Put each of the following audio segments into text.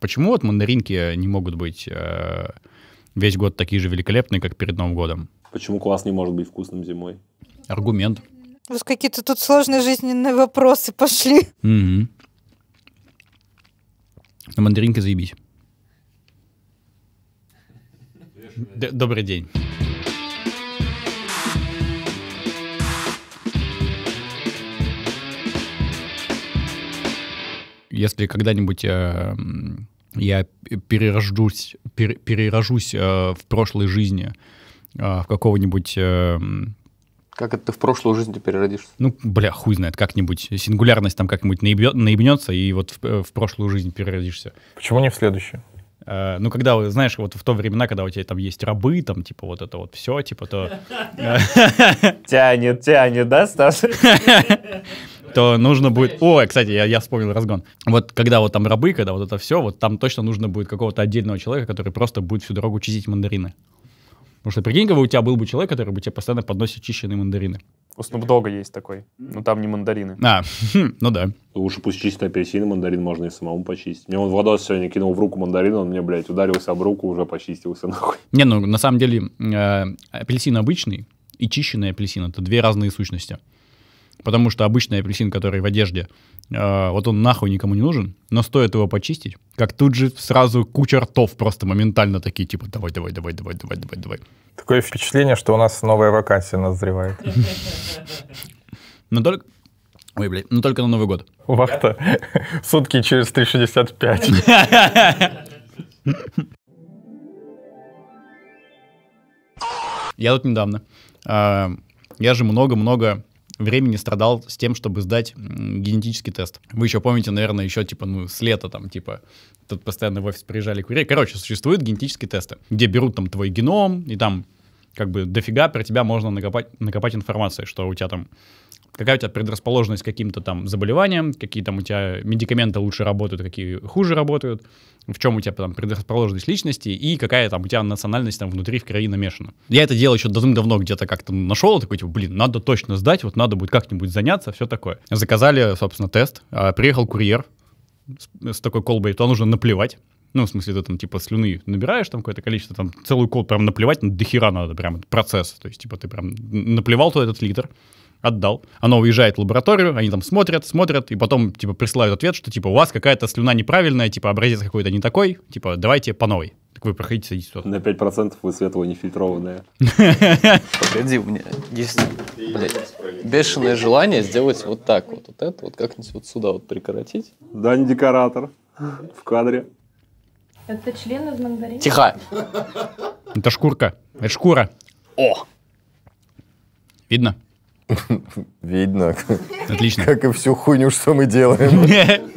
Почему вот мандаринки э, не могут быть э, весь год такие же великолепные, как перед Новым годом? Почему класс не может быть вкусным зимой? Аргумент. У вас какие-то тут сложные жизненные вопросы пошли. Угу. На мандаринке заебись. Д- добрый день. Если когда-нибудь э, я перерождусь, пер, перерожусь э, в прошлой жизни э, в какого-нибудь... Э, как это ты в прошлую жизнь ты переродишься? Ну, бля, хуй знает, как-нибудь сингулярность там как-нибудь наебет, наебнется, и вот в, э, в прошлую жизнь переродишься. Почему не в следующую? Э, ну, когда, знаешь, вот в то времена, когда у тебя там есть рабы, там, типа, вот это вот все, типа, то... Тянет, тянет, да, Стас? то нужно будет... О, кстати, я, я вспомнил разгон. Вот когда вот там рабы, когда вот это все, вот там точно нужно будет какого-то отдельного человека, который просто будет всю дорогу чистить мандарины. Потому что прикинь, у тебя был бы человек, который бы тебе постоянно подносит чищенные мандарины. У Снупдога есть такой, но там не мандарины. А, хм, ну да. Лучше пусть чистит апельсин, мандарин можно и самому почистить. Мне он Владос сегодня кинул в руку мандарин, он мне, блядь, ударился об руку, уже почистился нахуй. Не, ну на самом деле э, апельсин обычный и чищенный апельсин – это две разные сущности. Потому что обычный апельсин, который в одежде, а, вот он нахуй никому не нужен, но стоит его почистить, как тут же сразу куча ртов просто моментально такие, типа, давай, давай, давай, давай, давай, давай, давай. Такое впечатление, что у нас новая вакансия назревает. Но только... Ой, блядь, но только на Новый год. Вахта. Сутки через 365. Я тут недавно. А, я же много-много времени страдал с тем, чтобы сдать генетический тест. Вы еще помните, наверное, еще типа, ну, с лета там, типа, тут постоянно в офис приезжали курьеры. Короче, существуют генетические тесты, где берут там твой геном, и там как бы дофига про тебя можно накопать, накопать информацию, что у тебя там какая у тебя предрасположенность к каким-то там заболеваниям, какие там у тебя медикаменты лучше работают, какие хуже работают, в чем у тебя там предрасположенность личности и какая там у тебя национальность там внутри в крови намешана. Я это дело еще давным-давно где-то как-то нашел, такой, типа, блин, надо точно сдать, вот надо будет как-нибудь заняться, все такое. Заказали, собственно, тест, а, приехал курьер с, с такой колбой, то нужно наплевать. Ну, в смысле, ты там, типа, слюны набираешь там какое-то количество, там, целую кол прям наплевать, ну, до хера надо прям, процесс. То есть, типа, ты прям наплевал то этот литр, отдал. Оно уезжает в лабораторию, они там смотрят, смотрят, и потом, типа, присылают ответ, что, типа, у вас какая-то слюна неправильная, типа, образец какой-то не такой, типа, давайте по новой. Так вы проходите, садитесь туда. На 5% вы светлое нефильтрованное. Погоди, у меня есть блядь, бешеное желание сделать вот так вот. Вот это вот как-нибудь вот сюда вот прекратить. Да, не декоратор в кадре. Это член из мандарин. Тихо. Это шкурка. Это шкура. О! Видно? Видно. Отлично. Как и всю хуйню, что мы делаем.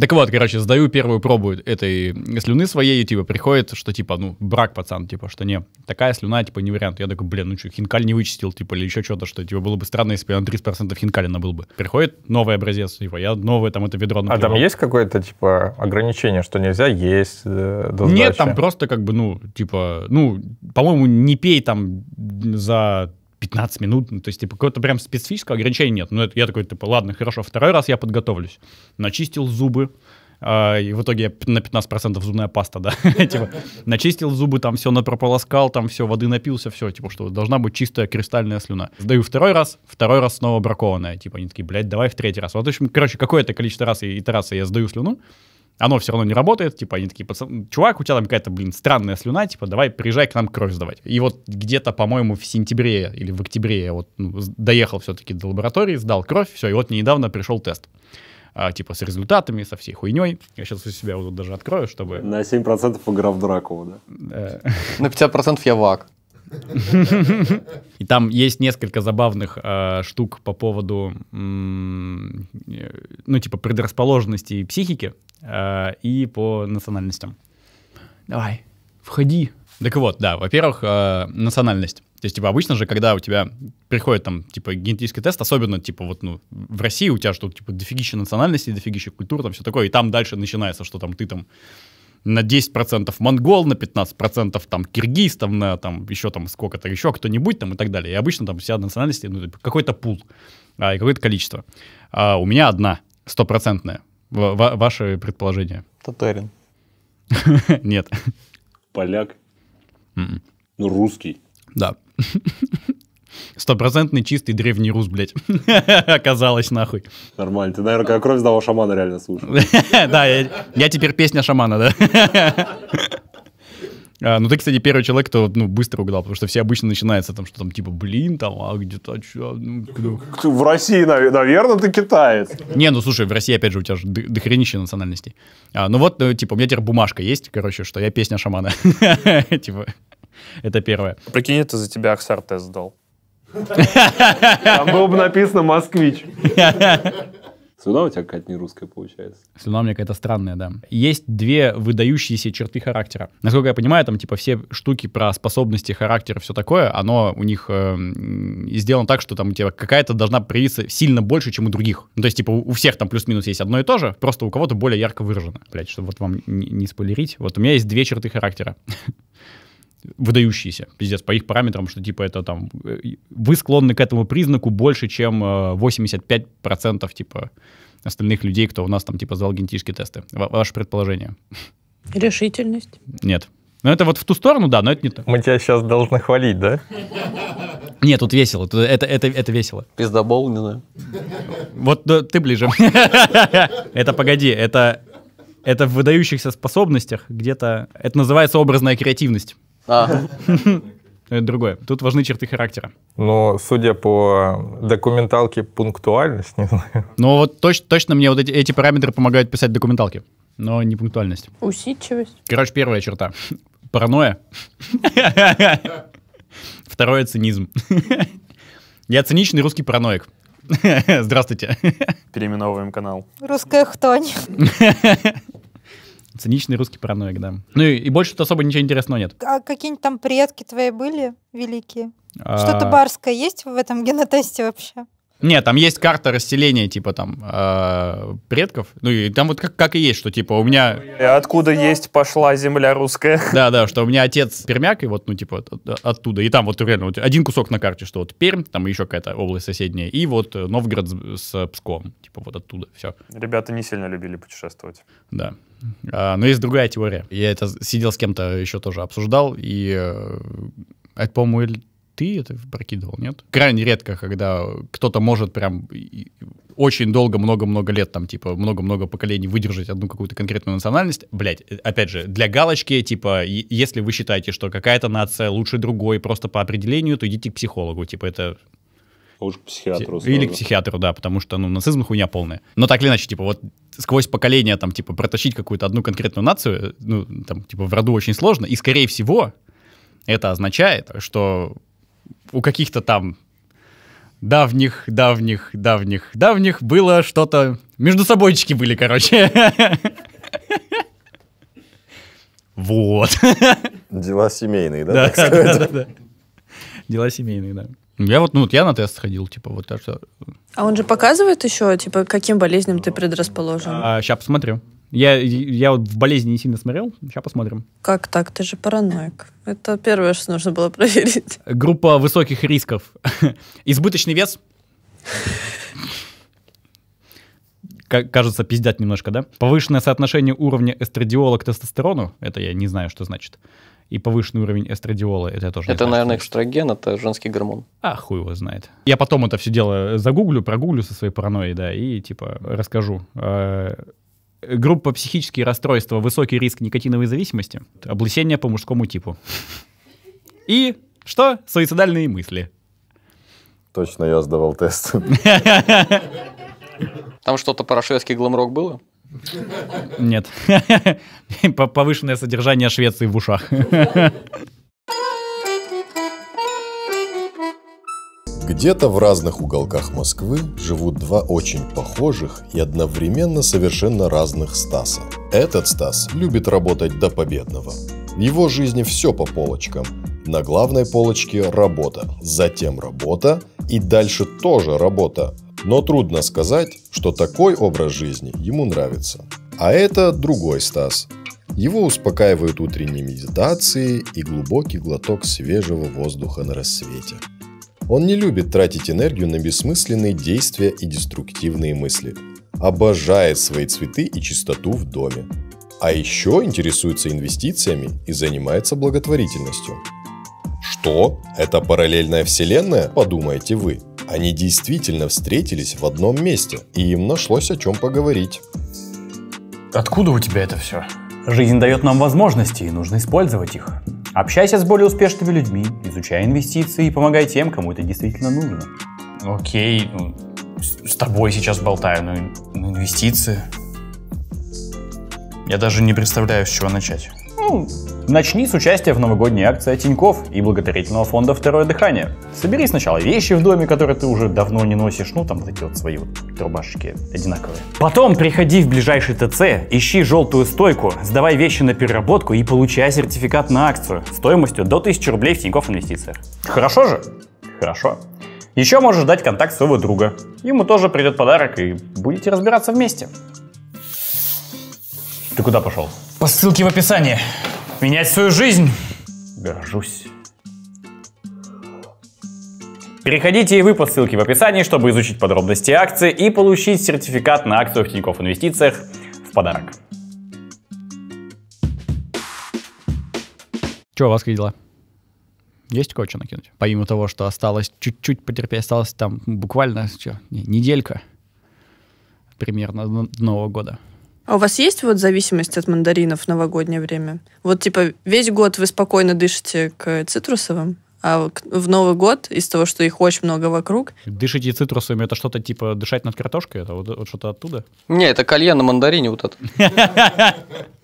Так вот, короче, сдаю первую пробу этой слюны своей, и типа приходит, что типа, ну, брак, пацан, типа, что не, такая слюна, типа, не вариант. Я такой, блин, ну что, хинкаль не вычистил, типа, или еще что-то, что, типа, было бы странно, если бы на 30% на был бы. Приходит новый образец, типа, я новое там это ведро наплевал. А там есть какое-то, типа, ограничение, что нельзя есть э, до сдачи? Нет, там просто как бы, ну, типа, ну, по-моему, не пей там за 15 минут, ну, то есть, типа, какого-то прям специфического ограничения нет. Ну, это, я такой, типа, ладно, хорошо, второй раз я подготовлюсь. Начистил зубы, Uh, и в итоге я на 15% зубная паста, да. типа, начистил зубы, там все напрополоскал, там все, воды напился, все, типа, что должна быть чистая кристальная слюна. Сдаю второй раз, второй раз снова бракованная. Типа, они такие, блядь, давай в третий раз. Вот, в общем, короче, какое-то количество раз и итерации я сдаю слюну, оно все равно не работает, типа, они такие, пацаны, чувак, у тебя там какая-то, блин, странная слюна, типа, давай, приезжай к нам кровь сдавать. И вот где-то, по-моему, в сентябре или в октябре я вот ну, доехал все-таки до лаборатории, сдал кровь, все, и вот недавно пришел тест. А, типа, с результатами, со всей хуйней. Я сейчас у себя вот даже открою, чтобы... На 7% игра в Дракова, да? Э. На 50% я вак. И там есть несколько забавных э, штук по поводу, м- ну, типа, предрасположенности и психики э, и по национальностям. Давай, входи. Так вот, да, во-первых, э, национальность. То есть, типа, обычно же, когда у тебя приходит там, типа, генетический тест, особенно, типа, вот, ну, в России у тебя что, типа, дофигища национальности, дофигища культур, там все такое, и там дальше начинается, что там ты там на 10% монгол, на 15% там киргиз, там, на там еще там сколько-то, еще кто-нибудь там и так далее. И обычно там вся национальность, ну, типа, какой-то пул а, и какое-то количество. А у меня одна, стопроцентная. ваше предположение. Татарин. Нет. Поляк. М-м. Ну, русский. Да. Стопроцентный чистый древний рус, блядь. Оказалось, нахуй. Нормально. Ты, наверное, как кровь сдавал шамана реально слушал. Да, я теперь песня шамана, да. А, ну, ты, кстати, первый человек, кто ну, быстро угадал, потому что все обычно начинается там, что там типа, блин, там, а где-то, а чё, ну, кто... В России, наверное, ты китаец. Не, ну, слушай, в России, опять же, у тебя же дохренища национальностей. А, ну, вот, э, типа, у меня теперь бумажка есть, короче, что я песня шамана. Типа, это первое. Прикинь, это за тебя Аксар тест дал. Там было бы написано «Москвич». Слюна у тебя какая-то не русская получается. Слюна у меня какая-то странная, да. Есть две выдающиеся черты характера. Насколько я понимаю, там типа все штуки про способности, характер, все такое, оно у них э, сделано так, что там у типа, тебя какая-то должна проявиться сильно больше, чем у других. Ну, то есть типа у, у всех там плюс-минус есть одно и то же, просто у кого-то более ярко выражено. Блять, чтобы вот вам не, не спойлерить. Вот у меня есть две черты характера. выдающиеся, пиздец, по их параметрам, что типа это там, э, вы склонны к этому признаку больше, чем 85% э, типа остальных людей, кто у нас там типа сдал генетические тесты. Ва ваше предположение? Решительность. Нет. Но ну, это вот в ту сторону, да, но это не то. Мы тебя сейчас должны хвалить, да? Нет, тут весело. это, это, это весело. Пиздобол, не знаю. Вот да, ты ближе. Это погоди, это, это в выдающихся способностях где-то... Это называется образная креативность. А. Это другое. Тут важны черты характера. Но, судя по документалке, пунктуальность, не знаю. Ну, вот точ, точно мне вот эти, эти параметры помогают писать документалки, но не пунктуальность. Усидчивость. Короче, первая черта. Паранойя. Второе — цинизм. Я циничный русский параноик. Здравствуйте. Переименовываем канал. Русская хтонь. Циничный русский параноик, да. Ну и, и больше тут особо ничего интересного нет. А какие-нибудь там предки твои были великие? А... Что-то барское есть в этом генотесте вообще? Нет, там есть карта расселения, типа там э, предков. Ну и там вот как, как и есть, что типа у меня. И откуда есть пошла земля русская? Да, да, что у меня отец пермяк, и вот, ну, типа, от, от, оттуда. И там вот реально вот один кусок на карте, что вот Пермь, там еще какая-то область соседняя, и вот Новгород с, с Псковом. Типа вот оттуда. Все. Ребята не сильно любили путешествовать. Да. А, но есть другая теория. Я это сидел с кем-то еще тоже обсуждал, и э, это, по-моему, ты это прокидывал, нет? Крайне редко, когда кто-то может прям очень долго, много-много лет, там, типа, много-много поколений выдержать одну какую-то конкретную национальность. Блять, э, опять же, для галочки, типа, если вы считаете, что какая-то нация лучше другой просто по определению, то идите к психологу, типа, это лучше а к психиатру. Пси- или к психиатру, да, потому что, ну, нацизм хуйня полная. Но так или иначе, типа, вот сквозь поколение, там, типа, протащить какую-то одну конкретную нацию, ну, там, типа, в роду очень сложно, и, скорее всего, это означает, что у каких-то там давних, давних, давних, давних было что-то... Между собойчики были, короче. Вот. Дела семейные, да? Да, да, да. Дела семейные, да. Я вот, ну, вот я на тест ходил, типа, вот так что... А он же показывает еще, типа, каким болезням ты предрасположен? А, сейчас посмотрю. Я, я вот в болезни не сильно смотрел, сейчас посмотрим. Как так? Ты же параноик. Это первое, что нужно было проверить. Группа высоких рисков. Избыточный вес. Кажется, пиздят немножко, да? Повышенное соотношение уровня эстрадиола к тестостерону. Это я не знаю, что значит и повышенный уровень эстрадиола. Это я тоже Это, наверное, экстраген, это женский гормон. А, хуй его знает. Я потом это все дело загуглю, прогуглю со своей паранойей, да, и типа расскажу. А, группа психические расстройства, высокий риск никотиновой зависимости, облысение по мужскому типу. И что? Суицидальные мысли. Точно я сдавал тест. Там что-то про шведский гламрок было? Нет. Повышенное содержание Швеции в ушах. Где-то в разных уголках Москвы живут два очень похожих и одновременно совершенно разных Стаса. Этот Стас любит работать до победного. В его жизни все по полочкам. На главной полочке работа, затем работа и дальше тоже работа, но трудно сказать, что такой образ жизни ему нравится. А это другой Стас. Его успокаивают утренние медитации и глубокий глоток свежего воздуха на рассвете. Он не любит тратить энергию на бессмысленные действия и деструктивные мысли. Обожает свои цветы и чистоту в доме. А еще интересуется инвестициями и занимается благотворительностью. Что? Это параллельная вселенная? Подумаете вы. Они действительно встретились в одном месте, и им нашлось о чем поговорить. Откуда у тебя это все? Жизнь дает нам возможности, и нужно использовать их. Общайся с более успешными людьми, изучай инвестиции и помогай тем, кому это действительно нужно. Окей, ну, с тобой сейчас болтаю, но ну, ну, инвестиции... Я даже не представляю, с чего начать. Ну, начни с участия в новогодней акции Тиньков и благотворительного фонда «Второе дыхание». Собери сначала вещи в доме, которые ты уже давно не носишь, ну там вот эти вот свои вот рубашки одинаковые. Потом приходи в ближайший ТЦ, ищи желтую стойку, сдавай вещи на переработку и получай сертификат на акцию стоимостью до 1000 рублей в Тиньков инвестициях. Хорошо же? Хорошо. Еще можешь дать контакт своего друга. Ему тоже придет подарок и будете разбираться вместе. Ты куда пошел? По ссылке в описании. Менять свою жизнь. Горжусь. Переходите и вы по ссылке в описании, чтобы изучить подробности акции и получить сертификат на акцию в Тинькофф Инвестициях в подарок. Че у вас как дела? Есть кое-что накинуть? Помимо того, что осталось чуть-чуть потерпеть, осталось там буквально что, неделька примерно до Нового года. А у вас есть вот зависимость от мандаринов в новогоднее время? Вот типа весь год вы спокойно дышите к цитрусовым, а в Новый год из за того, что их очень много вокруг. Дышите цитрусовыми, это что-то типа дышать над картошкой? Это вот, вот что-то оттуда? Не, это кальян на мандарине вот это.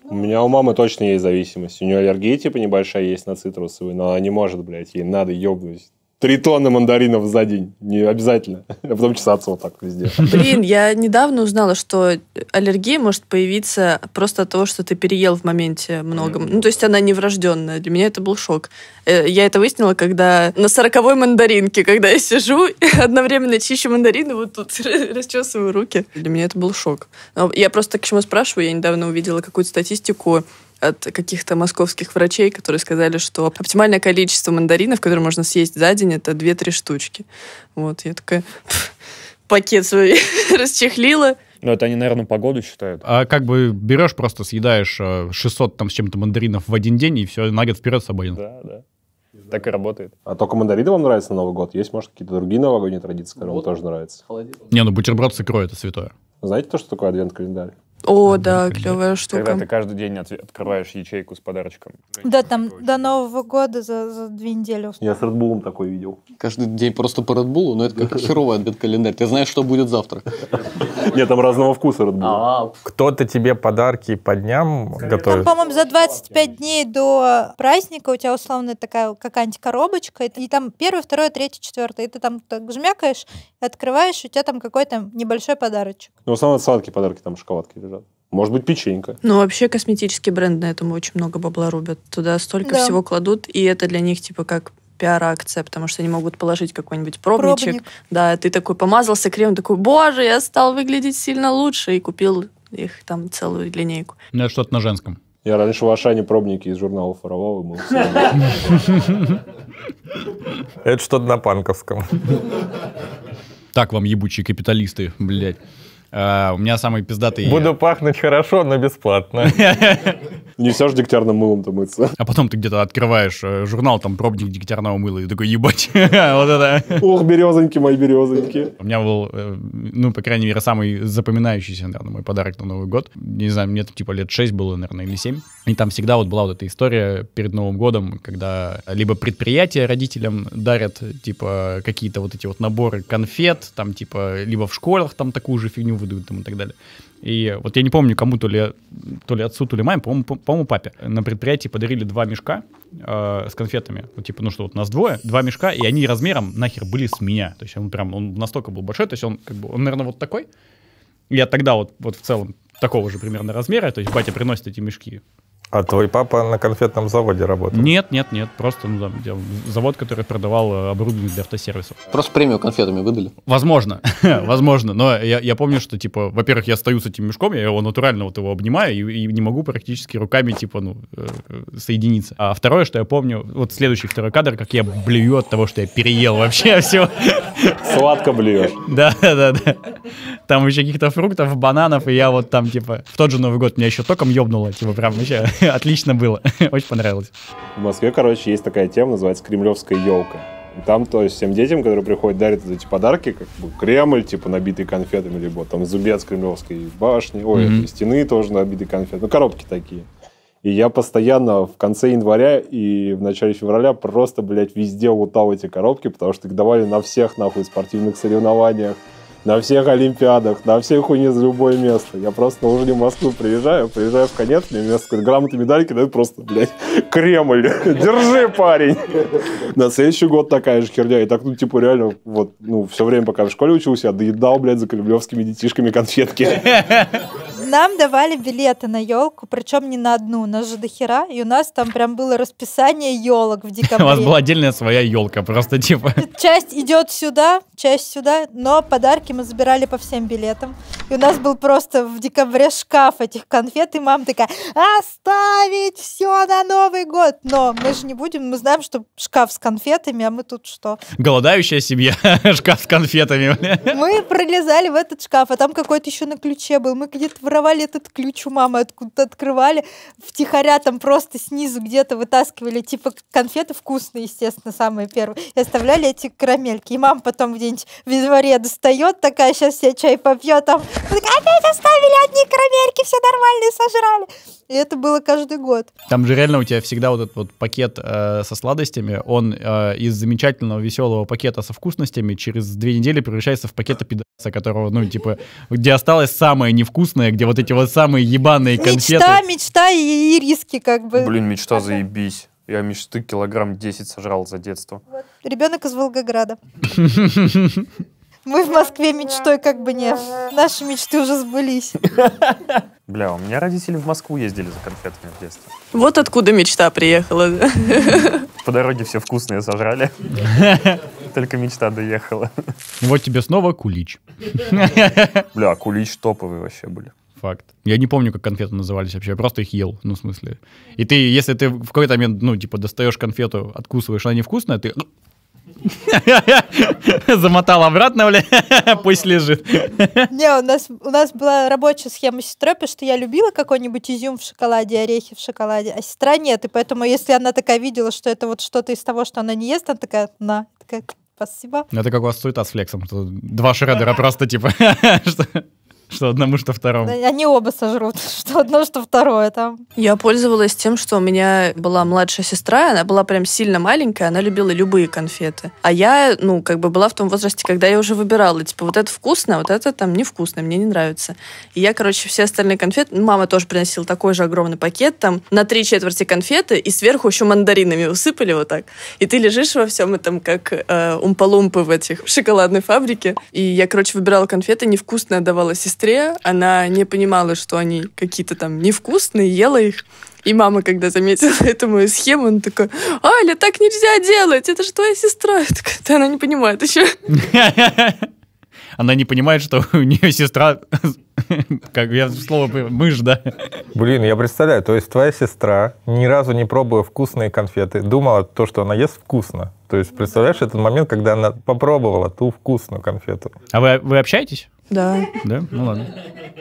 У меня у мамы точно есть зависимость. У нее аллергия типа небольшая есть на цитрусовые, но она не может, блядь, ей надо ёбнуть Три тонны мандаринов за день. Не обязательно. А потом чесаться вот так везде. Блин, я недавно узнала, что аллергия может появиться просто от того, что ты переел в моменте многом. Mm. Ну, то есть она не врожденная. Для меня это был шок. Э, я это выяснила, когда на сороковой мандаринке, когда я сижу, одновременно чищу мандарины, вот тут расчесываю руки. Для меня это был шок. Я просто к чему спрашиваю, я недавно увидела какую-то статистику от каких-то московских врачей, которые сказали, что оптимальное количество мандаринов, которые можно съесть за день, это 2-3 штучки. Вот, я такая пакет свой расчехлила, ну, это они, наверное, погоду считают. А как бы берешь, просто съедаешь 600 э, там с чем-то мандаринов в один день, и все, на вперед с собой. Да, да. Так и работает. А только мандарины вам нравятся на Новый год? Есть, может, какие-то другие новогодние традиции, которые вот. вам тоже нравятся? Не, ну бутерброд с икрой – это святое. Знаете то, что такое адвент-календарь? О, а да, клевая штука. Когда ты каждый день от, открываешь ячейку с подарочком. Да, там до Нового года за, за две недели. Условно. Я с Редбулом такой видел. Каждый день просто по Редбулу, но это как херовый адвент-календарь. Ты знаешь, что будет завтра. Нет, там разного вкуса Редбула. Кто-то тебе подарки по дням готовит? по-моему, за 25 дней до праздника у тебя условно такая какая-нибудь коробочка, и там первый, второй, третий, четвертый, И ты там так жмякаешь, открываешь, у тебя там какой-то небольшой подарочек. Ну, в основном сладкие подарки, там шоколадки лежат. Может быть, печенька. Ну, вообще косметический бренд на этом очень много бабла рубят. Туда столько да. всего кладут, и это для них типа как пиар-акция, потому что они могут положить какой-нибудь пробничек. Пробник. Да, ты такой помазался кремом, такой, боже, я стал выглядеть сильно лучше, и купил их там целую линейку. Ну, это что-то на женском. Я раньше в Ашане пробники из журнала Фарова был. Это что-то на панковском. Так вам, ебучие капиталисты, блядь. А, у меня самый пиздатый... Буду пахнуть хорошо, но бесплатно. Не все же дегтярным мылом там мыться. А потом ты где-то открываешь э, журнал, там пробник дегтярного мыла, и такой, ебать, вот это... Ох, березоньки мои, березоньки. У меня был, э, ну, по крайней мере, самый запоминающийся, наверное, мой подарок на Новый год. Не знаю, мне типа лет 6 было, наверное, или 7. И там всегда вот была вот эта история перед Новым годом, когда либо предприятия родителям дарят, типа, какие-то вот эти вот наборы конфет, там, типа, либо в школах там такую же фигню выдают там и так далее. И вот я не помню, кому, то ли, то ли отцу, то ли маме, по-моему, по папе. На предприятии подарили два мешка э, с конфетами. Вот, типа, ну что, вот нас двое, два мешка, и они размером нахер были с меня. То есть он прям, он настолько был большой, то есть он, как бы, он, наверное, вот такой. Я тогда вот, вот в целом такого же примерно размера, то есть батя приносит эти мешки а твой папа на конфетном заводе работал? Нет, нет, нет. Просто ну, да, завод, который продавал э, оборудование для автосервисов. Просто премию конфетами выдали? Возможно, возможно. Но я, я помню, что, типа, во-первых, я стою с этим мешком, я его натурально вот его обнимаю и, и не могу практически руками, типа, ну, э, э, соединиться. А второе, что я помню, вот следующий второй кадр, как я блюю от того, что я переел вообще все. Сладко блюешь. Да, да, да. Там еще каких-то фруктов, бананов, и я вот там, типа, в тот же Новый год меня еще током ебнуло, типа, прям вообще Отлично было. Очень понравилось. В Москве, короче, есть такая тема, называется «Кремлевская елка». И там, то есть, всем детям, которые приходят, дарят эти подарки, как бы Кремль, типа, набитый конфетами, либо там зубец кремлевской башни, ой, mm-hmm. стены тоже набиты конфетами, ну, коробки такие. И я постоянно в конце января и в начале февраля просто, блядь, везде лутал эти коробки, потому что их давали на всех, нахуй, спортивных соревнованиях, на всех Олимпиадах, на всех униз любое место. Я просто на в Москву приезжаю, приезжаю в конец, мне вместо грамоты медальки дают просто, блядь, Кремль. Держи, парень. На следующий год такая же херня. И так, ну, типа, реально, вот, ну, все время, пока в школе учился, я доедал, блядь, за кремлевскими детишками конфетки. Нам давали билеты на елку, причем не на одну, у нас же дохера, и у нас там прям было расписание елок в декабре. У вас была отдельная своя елка, просто типа. Часть идет сюда, часть сюда, но подарки мы забирали по всем билетам. И у нас был просто в декабре шкаф этих конфет, и мама такая, оставить все на Новый год. Но мы же не будем, мы знаем, что шкаф с конфетами, а мы тут что? Голодающая семья, шкаф с конфетами. Мы пролезали в этот шкаф, а там какой-то еще на ключе был, мы где-то в воровали этот ключ у мамы, откуда-то открывали, втихаря там просто снизу где-то вытаскивали, типа конфеты вкусные, естественно, самые первые, и оставляли эти карамельки. И мама потом где-нибудь в январе достает, такая, сейчас все чай попьет, а там, опять оставили одни карамельки, все нормальные сожрали. И это было каждый год. Там же реально у тебя всегда вот этот вот пакет э, со сладостями, он э, из замечательного веселого пакета со вкусностями через две недели превращается в пакет пидаса, которого, ну, типа, где осталось самое невкусное, где вот эти вот самые ебаные конфеты. Мечта, мечта и, риски как бы. Блин, мечта заебись. Я мечты килограмм 10 сожрал за детство. Вот. Ребенок из Волгограда. Мы в Москве мечтой как бы не. Наши мечты уже сбылись. Бля, у меня родители в Москву ездили за конфетами в детстве. Вот откуда мечта приехала. По дороге все вкусные сожрали. Только мечта доехала. Вот тебе снова кулич. Бля, кулич топовый вообще были. Факт. Я не помню, как конфеты назывались вообще, я просто их ел, ну, в смысле. И ты, если ты в какой-то момент, ну, типа, достаешь конфету, откусываешь, она невкусная, ты... Замотал обратно, бля, пусть лежит. Не, у нас, у нас была рабочая схема с сестрой, потому что я любила какой-нибудь изюм в шоколаде, орехи в шоколаде, а сестра нет, и поэтому, если она такая видела, что это вот что-то из того, что она не ест, она такая, на, такая, спасибо. Ну, это как у вас суета с флексом, два шредера просто, типа, что одному, что второму. Они оба сожрут, что одно, что второе там. Я пользовалась тем, что у меня была младшая сестра, она была прям сильно маленькая, она любила любые конфеты. А я, ну, как бы была в том возрасте, когда я уже выбирала, типа, вот это вкусно, вот это там невкусно, мне не нравится. И я, короче, все остальные конфеты, ну, мама тоже приносила такой же огромный пакет, там, на три четверти конфеты, и сверху еще мандаринами усыпали вот так. И ты лежишь во всем этом, как э, умпалумпы в этих в шоколадной фабрике. И я, короче, выбирала конфеты, невкусные отдавала сестре сестре, она не понимала, что они какие-то там невкусные, ела их. И мама, когда заметила эту мою схему, она такая, Аля, так нельзя делать, это же твоя сестра. Я такая, она не понимает еще. Она не понимает, что у нее сестра, как я слово, мышь, да. Блин, я представляю, то есть твоя сестра, ни разу не пробуя вкусные конфеты, думала то, что она ест вкусно. То есть представляешь этот момент, когда она попробовала ту вкусную конфету. А вы, вы общаетесь? Да. Да? Ну ладно.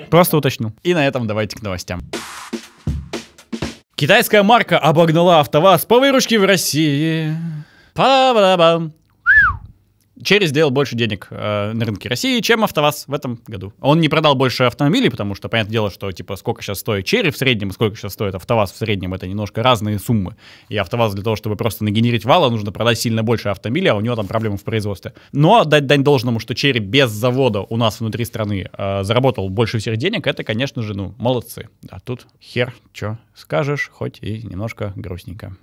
Просто уточню. И на этом давайте к новостям. Китайская марка обогнала АвтоВАЗ по выручке в России. Па-ба-бам. Черри сделал больше денег э, на рынке России, чем АвтоВАЗ в этом году. Он не продал больше автомобилей, потому что, понятное дело, что, типа, сколько сейчас стоит Черри в среднем, сколько сейчас стоит АвтоВАЗ в среднем, это немножко разные суммы. И АвтоВАЗ для того, чтобы просто нагенерить вала, нужно продать сильно больше автомобилей, а у него там проблемы в производстве. Но дать дань должному, что Черри без завода у нас внутри страны э, заработал больше всех денег, это, конечно же, ну, молодцы. А тут хер, чё скажешь, хоть и немножко грустненько.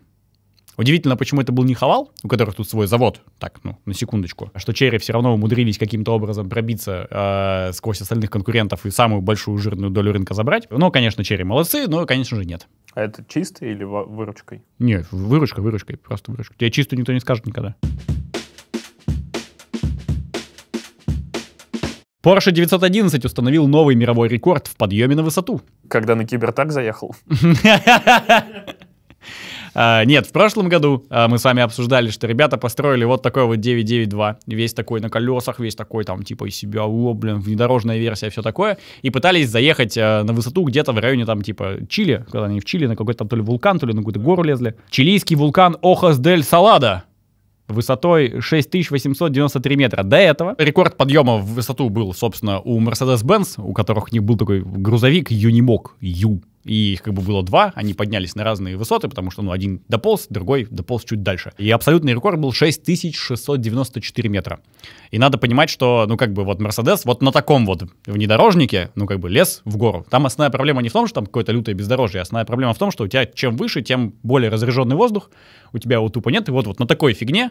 Удивительно, почему это был не Хавал, у которых тут свой завод, так, ну, на секундочку, что черри все равно умудрились каким-то образом пробиться э, сквозь остальных конкурентов и самую большую жирную долю рынка забрать. Ну, конечно, черри молодцы, но, конечно же, нет. А это чистый или выручкой? Не, выручка, выручкой, просто выручка. Тебе чистую никто не скажет никогда. Porsche 911 установил новый мировой рекорд в подъеме на высоту. Когда на кибертак заехал. А, нет, в прошлом году а, мы с вами обсуждали, что ребята построили вот такой вот 992, весь такой на колесах, весь такой там типа из себя, о, блин, внедорожная версия, все такое, и пытались заехать а, на высоту где-то в районе там типа Чили, когда они в Чили на какой-то там то ли вулкан, то ли на какую-то гору лезли. Чилийский вулкан Охас-дель-Салада высотой 6893 метра. До этого рекорд подъема в высоту был, собственно, у Mercedes-Benz, у которых у них был такой грузовик Юнимок Ю. И их как бы было два, они поднялись на разные высоты, потому что, ну, один дополз, другой дополз чуть дальше. И абсолютный рекорд был 6694 метра. И надо понимать, что, ну, как бы вот Мерседес вот на таком вот внедорожнике, ну, как бы лес в гору. Там основная проблема не в том, что там какое-то лютое бездорожье, основная проблема в том, что у тебя чем выше, тем более разряженный воздух, у тебя его тупо нет, и вот, вот на такой фигне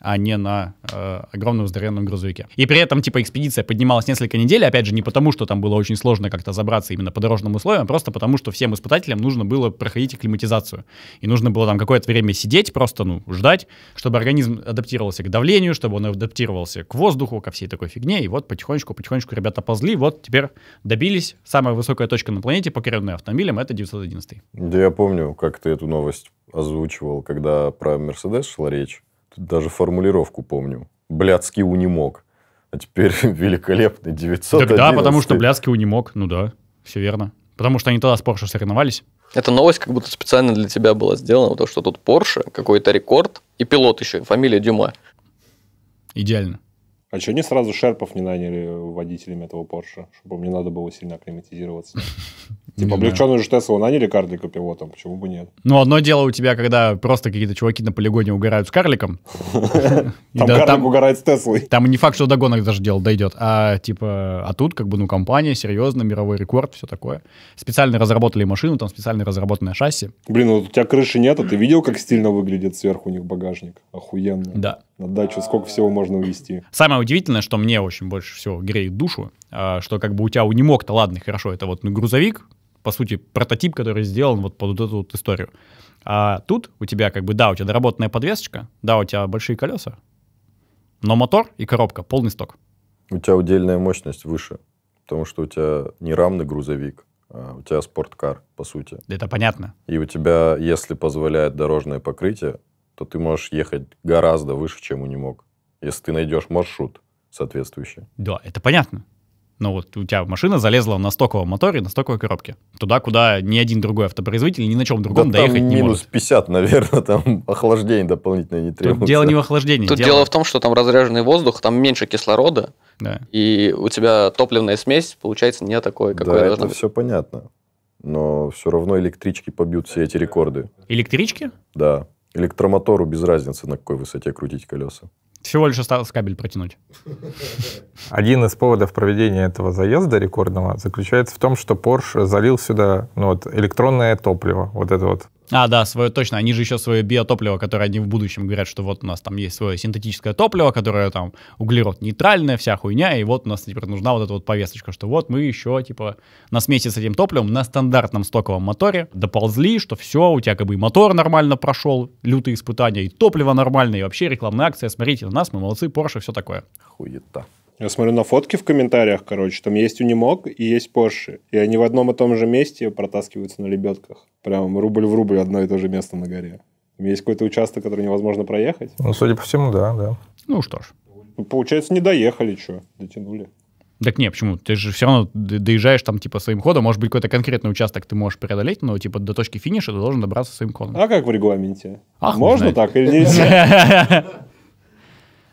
а не на э, огромном здоровенном грузовике. И при этом, типа, экспедиция поднималась несколько недель, опять же, не потому, что там было очень сложно как-то забраться именно по дорожным условиям, а просто потому, что всем испытателям нужно было проходить акклиматизацию. И нужно было там какое-то время сидеть, просто, ну, ждать, чтобы организм адаптировался к давлению, чтобы он адаптировался к воздуху, ко всей такой фигне, и вот потихонечку-потихонечку ребята ползли, вот теперь добились. Самая высокая точка на планете, покоренная автомобилем, это 911. Да я помню, как ты эту новость озвучивал, когда про Мерседес шла речь даже формулировку помню. Блядский унимок. А теперь великолепный 911. да, потому что Блядский унимок, ну да, все верно. Потому что они тогда с Porsche соревновались. Эта новость как будто специально для тебя была сделана, потому что тут Porsche, какой-то рекорд, и пилот еще, фамилия Дюма. Идеально. А что они сразу шерпов не наняли водителями этого Порше, чтобы мне надо было сильно акклиматизироваться? Типа облегченную же Теслу наняли карлика пилотом, почему бы нет? Ну, одно дело у тебя, когда просто какие-то чуваки на полигоне угорают с карликом. Там угорает с Теслой. Там не факт, что до гонок даже дело дойдет. А типа, а тут как бы, ну, компания, серьезно, мировой рекорд, все такое. Специально разработали машину, там специально разработанное шасси. Блин, вот у тебя крыши нет, а ты видел, как стильно выглядит сверху у них багажник? Охуенно. Да на дачу, сколько всего можно увезти. Самое удивительное, что мне очень больше всего греет душу, а, что как бы у тебя у унимок-то, ладно, хорошо, это вот ну, грузовик, по сути, прототип, который сделан вот под вот эту вот историю. А тут у тебя как бы, да, у тебя доработанная подвесочка, да, у тебя большие колеса, но мотор и коробка, полный сток. У тебя удельная мощность выше, потому что у тебя не рамный грузовик, а у тебя спорткар, по сути. Это понятно. И у тебя, если позволяет дорожное покрытие, то ты можешь ехать гораздо выше, чем у него, если ты найдешь маршрут соответствующий. Да, это понятно. Но вот у тебя машина залезла на стоковом моторе, на стоковой коробке. Туда, куда ни один другой автопроизводитель ни на чем другом да доехать не минус может. минус 50, наверное, там охлаждение дополнительное не требуется. Тут дело не в охлаждении. Тут дело... в том, что там разряженный воздух, там меньше кислорода, да. и у тебя топливная смесь получается не такой, какой да, это быть. все понятно. Но все равно электрички побьют все эти рекорды. Электрички? Да. Электромотору без разницы, на какой высоте крутить колеса. Всего лишь осталось кабель протянуть. Один из поводов проведения этого заезда рекордного заключается в том, что Porsche залил сюда ну, вот, электронное топливо. Вот это вот а, да, свое точно. Они же еще свое биотопливо, которое они в будущем говорят, что вот у нас там есть свое синтетическое топливо, которое там углерод нейтральное, вся хуйня, и вот у нас теперь нужна вот эта вот повесточка, что вот мы еще, типа, на смеси с этим топливом на стандартном стоковом моторе доползли, что все, у тебя как бы и мотор нормально прошел, лютые испытания, и топливо нормальное и вообще рекламная акция, смотрите на нас, мы молодцы, Porsche, все такое. Хуета. Я смотрю на фотки в комментариях, короче, там есть Unimog и есть Porsche, и они в одном и том же месте протаскиваются на лебедках. Прям рубль в рубль одно и то же место на горе. есть какой-то участок, который невозможно проехать. Ну, судя по всему, да, да. Ну что ж. Ну, получается, не доехали, что, дотянули. Так не, почему? Ты же все равно доезжаешь там типа своим ходом. Может быть, какой-то конкретный участок ты можешь преодолеть, но типа до точки финиша ты должен добраться своим ходом. А как в регламенте? Ах, Можно так или нельзя?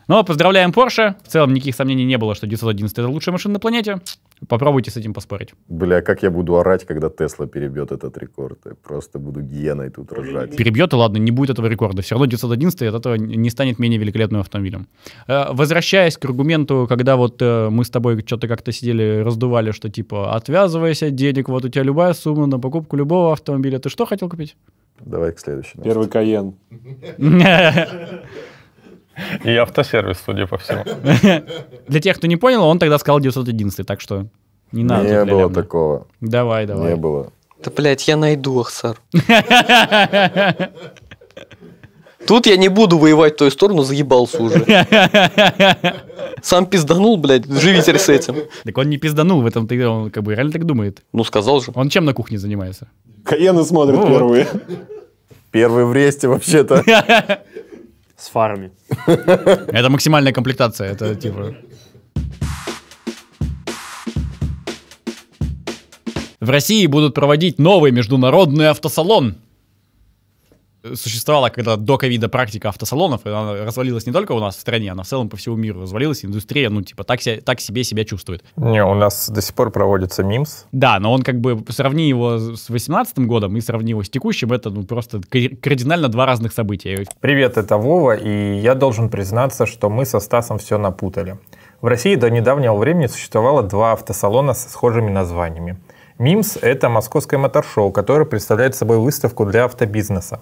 Но ну, а поздравляем Porsche. В целом никаких сомнений не было, что 911 это лучшая машина на планете. Попробуйте с этим поспорить. Бля, как я буду орать, когда Тесла перебьет этот рекорд? Я просто буду гиеной тут ржать. Перебьет, и ладно, не будет этого рекорда. Все равно 911 от этого не станет менее великолепным автомобилем. Э, возвращаясь к аргументу, когда вот э, мы с тобой что-то как-то сидели, раздували, что типа отвязывайся денег, вот у тебя любая сумма на покупку любого автомобиля. Ты что хотел купить? Давай к следующему. Первый Каен. И автосервис, судя по всему. Для тех, кто не понял, он тогда сказал 911, так что не надо. Не было лям. такого. Давай, давай. Не было. Да, блядь, я найду сэр. Тут я не буду воевать в ту сторону, заебался уже. Сам пизданул, блядь, живи теперь с этим. Так он не пизданул в этом, он как бы реально так думает. Ну, сказал же. Он чем на кухне занимается? Каены смотрит первые. Первый в ресте вообще-то с фарами. Это максимальная комплектация, это типа... В России будут проводить новый международный автосалон существовала когда до ковида практика автосалонов, и она развалилась не только у нас в стране, она в целом по всему миру развалилась, индустрия, ну, типа, так, себя, так себе себя чувствует. Не, у нас до сих пор проводится МИМС. Да, но он как бы, сравни его с 18 годом и сравни его с текущим, это, ну, просто кардинально два разных события. Привет, это Вова, и я должен признаться, что мы со Стасом все напутали. В России до недавнего времени существовало два автосалона с схожими названиями. МИМС – это московское моторшоу, которое представляет собой выставку для автобизнеса.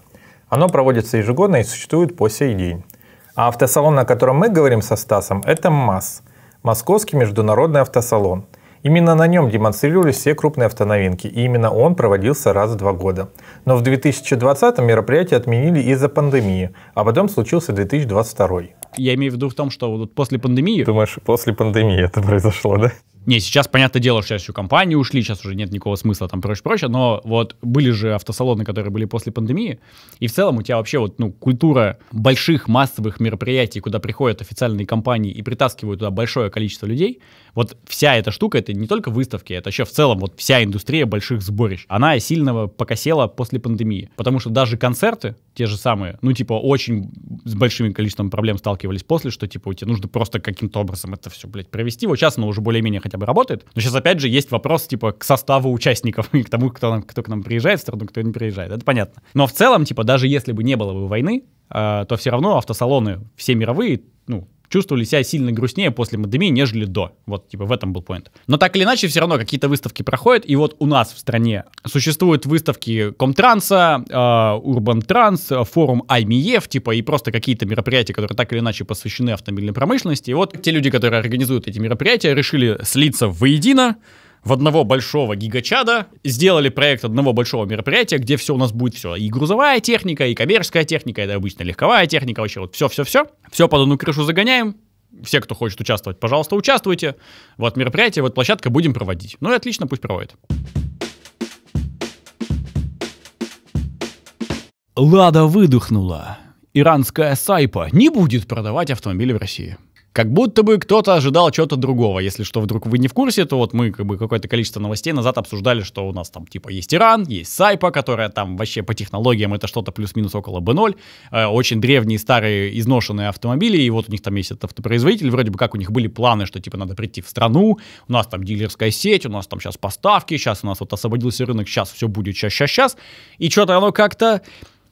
Оно проводится ежегодно и существует по сей день. А автосалон, о котором мы говорим со Стасом, это МАЗ, Московский международный автосалон. Именно на нем демонстрировались все крупные автоновинки, и именно он проводился раз в два года. Но в 2020 мероприятие отменили из-за пандемии, а потом случился 2022. Я имею в виду в том, что вот после пандемии... Думаешь, после пандемии это произошло, да? Не, сейчас, понятное дело, что сейчас еще компании ушли, сейчас уже нет никакого смысла там прочее-прочее, но вот были же автосалоны, которые были после пандемии, и в целом у тебя вообще вот, ну, культура больших массовых мероприятий, куда приходят официальные компании и притаскивают туда большое количество людей, вот вся эта штука, это не только выставки, это еще в целом вот вся индустрия больших сборищ, она сильно покосела после пандемии, потому что даже концерты, те же самые, ну, типа, очень с большим количеством проблем сталкивались после, что, типа, тебе нужно просто каким-то образом это все, блядь, провести, вот сейчас оно уже более-менее хотя бы работает. Но сейчас, опять же, есть вопрос, типа, к составу участников и к тому, кто, кто к нам приезжает в страну, кто не приезжает. Это понятно. Но в целом, типа, даже если бы не было бы войны, э, то все равно автосалоны все мировые, ну, чувствовали себя сильно грустнее после Мадеми, нежели до. Вот, типа, в этом был поинт. Но так или иначе, все равно какие-то выставки проходят, и вот у нас в стране существуют выставки Комтранса, э, Urban э, форум IMEF, типа, и просто какие-то мероприятия, которые так или иначе посвящены автомобильной промышленности. И вот те люди, которые организуют эти мероприятия, решили слиться воедино, в одного большого гигачада, сделали проект одного большого мероприятия, где все у нас будет все. И грузовая техника, и коммерческая техника, это обычно легковая техника, вообще вот все-все-все. Все под одну крышу загоняем, все, кто хочет участвовать, пожалуйста, участвуйте. Вот мероприятие, вот площадка будем проводить. Ну и отлично, пусть проводит. Лада выдохнула. Иранская Сайпа не будет продавать автомобили в России. Как будто бы кто-то ожидал чего-то другого. Если что, вдруг вы не в курсе, то вот мы как бы какое-то количество новостей назад обсуждали, что у нас там типа есть Иран, есть Сайпа, которая там вообще по технологиям это что-то плюс-минус около B0. Э, очень древние, старые, изношенные автомобили, и вот у них там есть этот автопроизводитель. Вроде бы как у них были планы, что типа надо прийти в страну, у нас там дилерская сеть, у нас там сейчас поставки, сейчас у нас вот освободился рынок, сейчас все будет, сейчас, сейчас, сейчас. И что-то оно как-то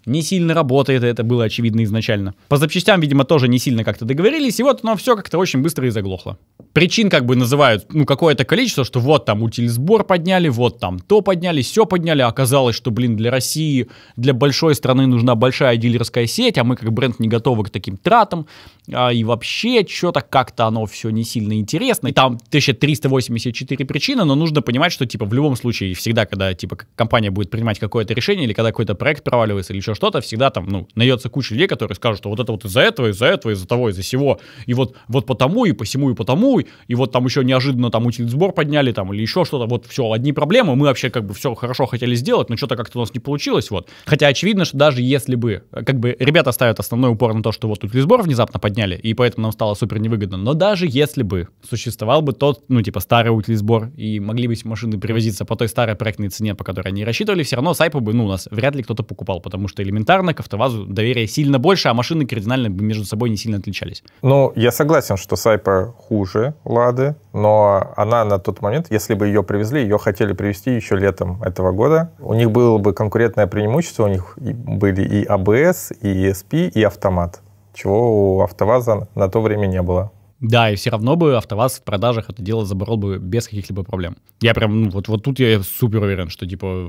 не сильно работает, это было очевидно изначально. По запчастям, видимо, тоже не сильно как-то договорились, и вот оно все как-то очень быстро и заглохло. Причин как бы называют, ну, какое-то количество, что вот там утильсбор подняли, вот там то подняли, все подняли, а оказалось, что, блин, для России, для большой страны нужна большая дилерская сеть, а мы как бренд не готовы к таким тратам, а, и вообще что-то как-то оно все не сильно интересно, и там 1384 причины, но нужно понимать, что, типа, в любом случае, всегда, когда, типа, компания будет принимать какое-то решение, или когда какой-то проект проваливается, или что еще что-то, всегда там, ну, найдется куча людей, которые скажут, что вот это вот из-за этого, из-за этого, из-за того, из-за всего, и вот, вот потому, и посему, и потому, и вот там еще неожиданно там утилит-сбор подняли там или еще что-то, вот все, одни проблемы, мы вообще как бы все хорошо хотели сделать, но что-то как-то у нас не получилось, вот. Хотя очевидно, что даже если бы, как бы ребята ставят основной упор на то, что вот тут сбор внезапно подняли, и поэтому нам стало супер невыгодно, но даже если бы существовал бы тот, ну, типа, старый утилизбор, и могли бы машины привозиться по той старой проектной цене, по которой они рассчитывали, все равно сайпы бы, ну, у нас вряд ли кто-то покупал, потому что элементарно, к «АвтоВАЗу» доверия сильно больше, а машины кардинально между собой не сильно отличались. Ну, я согласен, что Сайпа хуже «Лады», но она на тот момент, если бы ее привезли, ее хотели привезти еще летом этого года. У них было бы конкурентное преимущество, у них были и АБС, и ESP, и автомат чего у «АвтоВАЗа» на то время не было. Да, и все равно бы АвтоВАЗ в продажах это дело забрал бы без каких-либо проблем. Я прям, ну, вот, вот тут я супер уверен, что, типа,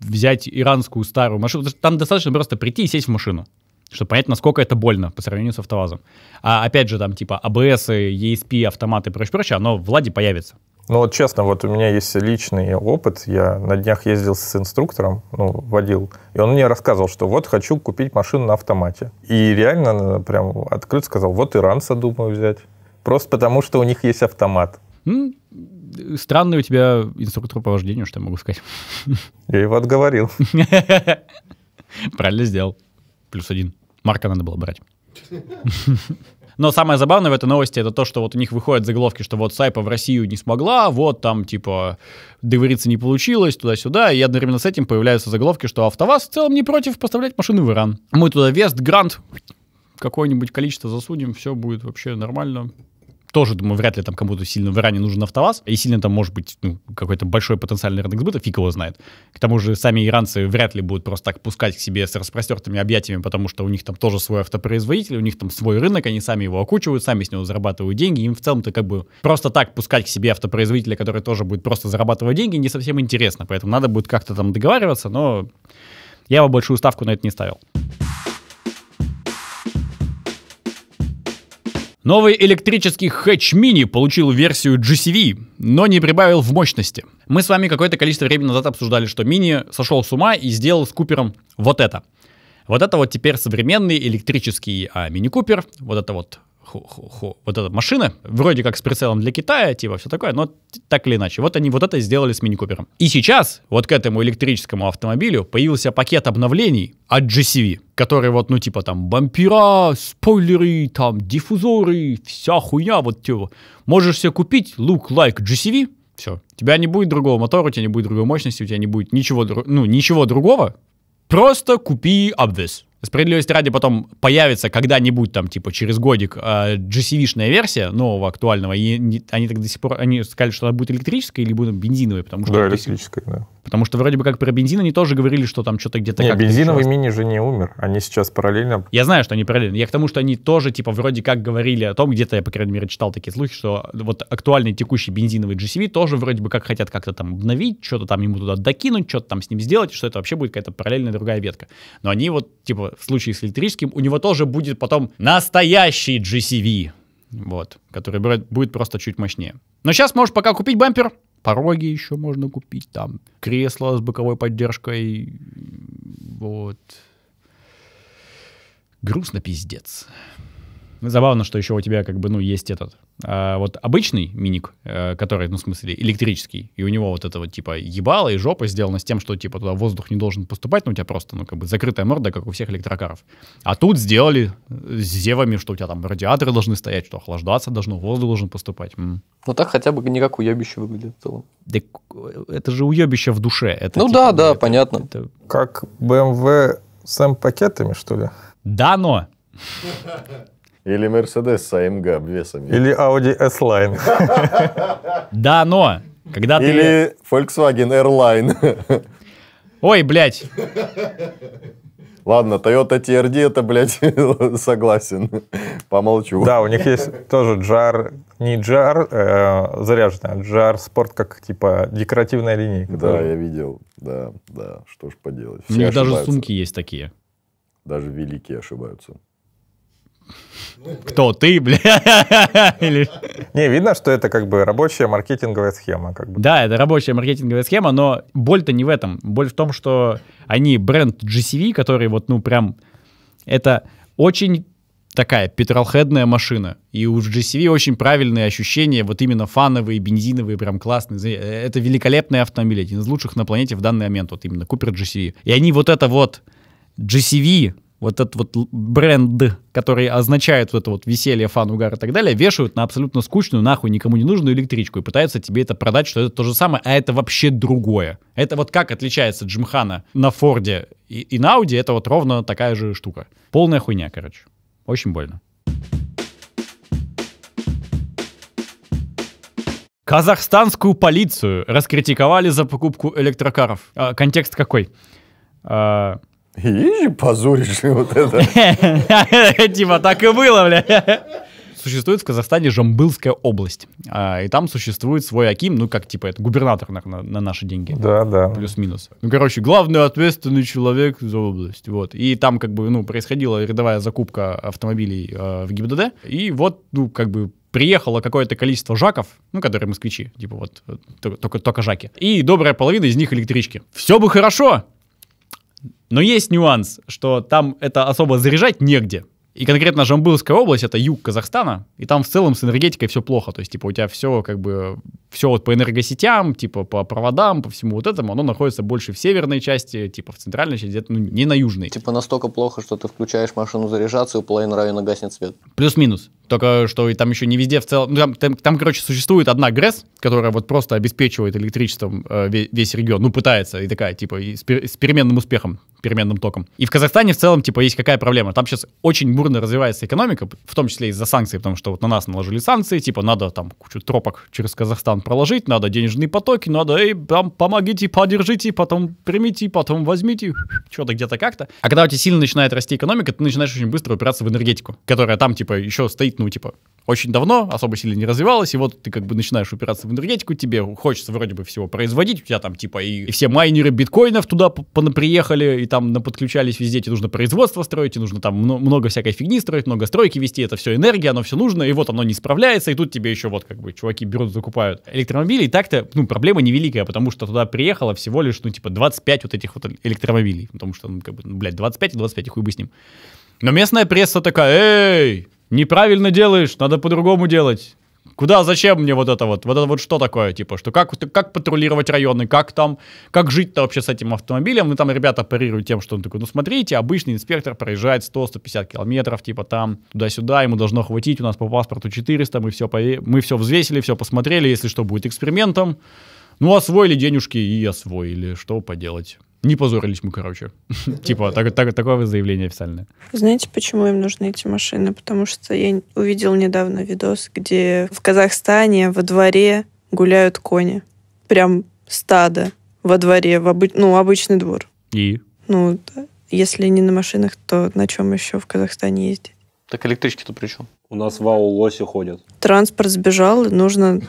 взять иранскую старую машину, там достаточно просто прийти и сесть в машину чтобы понять, насколько это больно по сравнению с автовазом. А опять же, там типа АБС, ESP, автоматы и прочее-прочее, оно в Ладе появится. Ну вот честно, вот у меня есть личный опыт. Я на днях ездил с инструктором, ну, водил, и он мне рассказывал, что вот хочу купить машину на автомате. И реально э, прям открыто сказал, вот иранца думаю взять. Просто потому, что у них есть автомат. Ну, странный у тебя инструктор по вождению, что я могу сказать. Я его отговорил. Правильно сделал. Плюс один. Марка надо было брать. Но самое забавное в этой новости это то, что вот у них выходят заголовки, что вот Сайпа в Россию не смогла, вот там типа договориться не получилось, туда-сюда. И одновременно с этим появляются заголовки, что АвтоВАЗ в целом не против поставлять машины в Иран. Мы туда Вест, Грант, какое-нибудь количество засудим, все будет вообще нормально, тоже, думаю, вряд ли там кому-то сильно в Иране нужен автоваз, и сильно там может быть ну, какой-то большой потенциальный рынок сбыта, фиг его знает. К тому же сами иранцы вряд ли будут просто так пускать к себе с распростертыми объятиями, потому что у них там тоже свой автопроизводитель, у них там свой рынок, они сами его окучивают, сами с него зарабатывают деньги, им в целом-то как бы просто так пускать к себе автопроизводителя, который тоже будет просто зарабатывать деньги, не совсем интересно, поэтому надо будет как-то там договариваться, но я бы большую ставку на это не ставил. Новый электрический Hatch Mini получил версию GCV, но не прибавил в мощности. Мы с вами какое-то количество времени назад обсуждали, что Mini сошел с ума и сделал с Купером вот это. Вот это вот теперь современный электрический а, мини-купер, вот это вот хо-хо-хо, вот эта машина, вроде как с прицелом для Китая, типа, все такое, но так или иначе. Вот они вот это сделали с мини-купером. И сейчас вот к этому электрическому автомобилю появился пакет обновлений от GCV, который вот, ну, типа, там, бампера, спойлеры, там, диффузоры, вся хуйня, вот, типа, можешь себе купить look like GCV, все. У тебя не будет другого мотора, у тебя не будет другой мощности, у тебя не будет ничего, ну, ничего другого. Просто купи обвес. Справедливости ради потом появится когда-нибудь там, типа, через годик э, а, GCV-шная версия нового актуального, и они так до сих пор, они сказали, что она будет электрическая или будет бензиновая, потому что... Да, электрическая, сих... да. Потому что вроде бы как про бензин они тоже говорили, что там что-то где-то... Нет, бензиновый еще... мини же не умер. Они сейчас параллельно... Я знаю, что они параллельно. Я к тому, что они тоже, типа, вроде как говорили о том, где-то я, по крайней мере, читал такие слухи, что вот актуальный текущий бензиновый GCV тоже вроде бы как хотят как-то там обновить, что-то там ему туда докинуть, что-то там с ним сделать, что это вообще будет какая-то параллельная другая ветка. Но они вот, типа, в случае с электрическим, у него тоже будет потом настоящий GCV, вот, который будет просто чуть мощнее. Но сейчас можешь пока купить бампер, пороги еще можно купить, там кресло с боковой поддержкой, вот. Грустно пиздец. Забавно, что еще у тебя как бы, ну, есть этот, а, вот обычный миник, э, который, ну, в смысле, электрический, и у него вот это вот, типа, ебало и жопа сделана с тем, что, типа, туда воздух не должен поступать, но ну, у тебя просто, ну, как бы закрытая морда, как у всех электрокаров. А тут сделали с зевами, что у тебя там радиаторы должны стоять, что охлаждаться должно, воздух должен поступать. М. Ну, так хотя бы не как уебище выглядит в целом. Да это же уебище в душе. Это, ну, типа, да, да, это, понятно. Это... Как BMW с M-пакетами, что ли? Да, но... Или Mercedes AMG обвесами. Или Audi S-Line. Да, но когда ты... Или Volkswagen Airline. Ой, блядь. Ладно, Toyota TRD это, блядь, согласен. Помолчу. Да, у них есть тоже джар, не джар э, заряженная, а джар спорт как типа декоративная линейка. Да, тоже. я видел. Да, да, что ж поделать. Все у них ошибаются. даже сумки есть такие. Даже великие ошибаются кто ты, бля? Не, видно, что это как бы рабочая маркетинговая схема. Как бы. Да, это рабочая маркетинговая схема, но боль-то не в этом. Боль в том, что они бренд GCV, который вот, ну, прям... Это очень такая петролхедная машина. И у GCV очень правильные ощущения, вот именно фановые, бензиновые, прям классные. Э, это великолепный автомобиль, один из лучших на планете в данный момент, вот именно Купер GCV. И они вот это вот GCV вот этот вот бренд, который означает вот это вот веселье, фан, угар и так далее, вешают на абсолютно скучную, нахуй никому не нужную электричку и пытаются тебе это продать, что это то же самое, а это вообще другое. Это вот как отличается Джимхана на Форде и, и на Ауди, это вот ровно такая же штука. Полная хуйня, короче. Очень больно. Казахстанскую полицию раскритиковали за покупку электрокаров. А, контекст какой? А, Ежи позоришь вот это. Типа так и было, бля. Существует в Казахстане Жамбылская область. А, и там существует свой Аким, ну как типа это губернатор на, на, наши деньги. Да, да. Плюс-минус. Ну короче, главный ответственный человек за область. Вот. И там как бы ну происходила рядовая закупка автомобилей э, в ГИБДД. И вот ну как бы приехало какое-то количество жаков, ну, которые москвичи, типа вот, э, только, только жаки, и добрая половина из них электрички. Все бы хорошо, но есть нюанс, что там это особо заряжать негде. И конкретно Жамбылская область — это юг Казахстана, и там в целом с энергетикой все плохо. То есть, типа, у тебя все как бы, все вот по энергосетям, типа, по проводам, по всему вот этому, оно находится больше в северной части, типа, в центральной части, где ну, не на южной. Типа, настолько плохо, что ты включаешь машину заряжаться, и у половины района гаснет свет. Плюс-минус. Только что и там еще не везде в целом... Ну, там, там, там, короче, существует одна ГРЭС, которая вот просто обеспечивает электричеством э, весь, весь регион, ну, пытается, и такая, типа, и с, пер, с переменным успехом, переменным током. И в Казахстане в целом, типа, есть какая проблема? Там сейчас очень бурно бурно развивается экономика, в том числе из-за санкций, потому что вот на нас наложили санкции, типа надо там кучу тропок через Казахстан проложить, надо денежные потоки, надо, эй, там, помогите, поддержите, потом примите, потом возьмите, что-то где-то как-то. А когда у тебя сильно начинает расти экономика, ты начинаешь очень быстро упираться в энергетику, которая там, типа, еще стоит, ну, типа, очень давно, особо сильно не развивалась, и вот ты как бы начинаешь упираться в энергетику, тебе хочется вроде бы всего производить, у тебя там, типа, и, все майнеры биткоинов туда понаприехали, и там наподключались везде, тебе нужно производство строить, тебе нужно там много всякой фигни строить, много стройки вести, это все энергия, оно все нужно, и вот оно не справляется, и тут тебе еще вот как бы чуваки берут, закупают электромобили, и так-то, ну, проблема невеликая, потому что туда приехало всего лишь, ну, типа 25 вот этих вот электромобилей, потому что, ну, как бы, ну, блядь, 25 и 25, и хуй бы с ним. Но местная пресса такая, эй, неправильно делаешь, надо по-другому делать. Куда, зачем мне вот это вот? Вот это вот что такое, типа, что как, как патрулировать районы, как там, как жить-то вообще с этим автомобилем? Ну, там ребята парируют тем, что он такой, ну, смотрите, обычный инспектор проезжает 100-150 километров, типа, там, туда-сюда, ему должно хватить, у нас по паспорту 400, мы все, пове... мы все взвесили, все посмотрели, если что, будет экспериментом. Ну, освоили денежки и освоили, что поделать. Не позорились мы, короче. Типа, так, так, такое заявление официальное. Знаете, почему им нужны эти машины? Потому что я увидел недавно видос, где в Казахстане во дворе гуляют кони. Прям стадо во дворе, в обы... ну, обычный двор. И? Ну, да. если не на машинах, то на чем еще в Казахстане ездить? Так электрички-то при чем? У нас вау лоси ходят. Транспорт сбежал, нужно...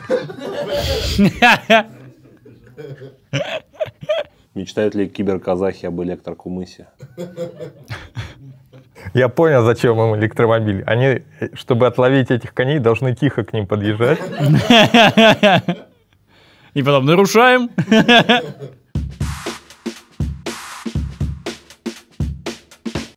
Мечтают ли киберказахи об электрокумысе? Я понял, зачем им электромобиль. Они, чтобы отловить этих коней, должны тихо к ним подъезжать. И потом нарушаем.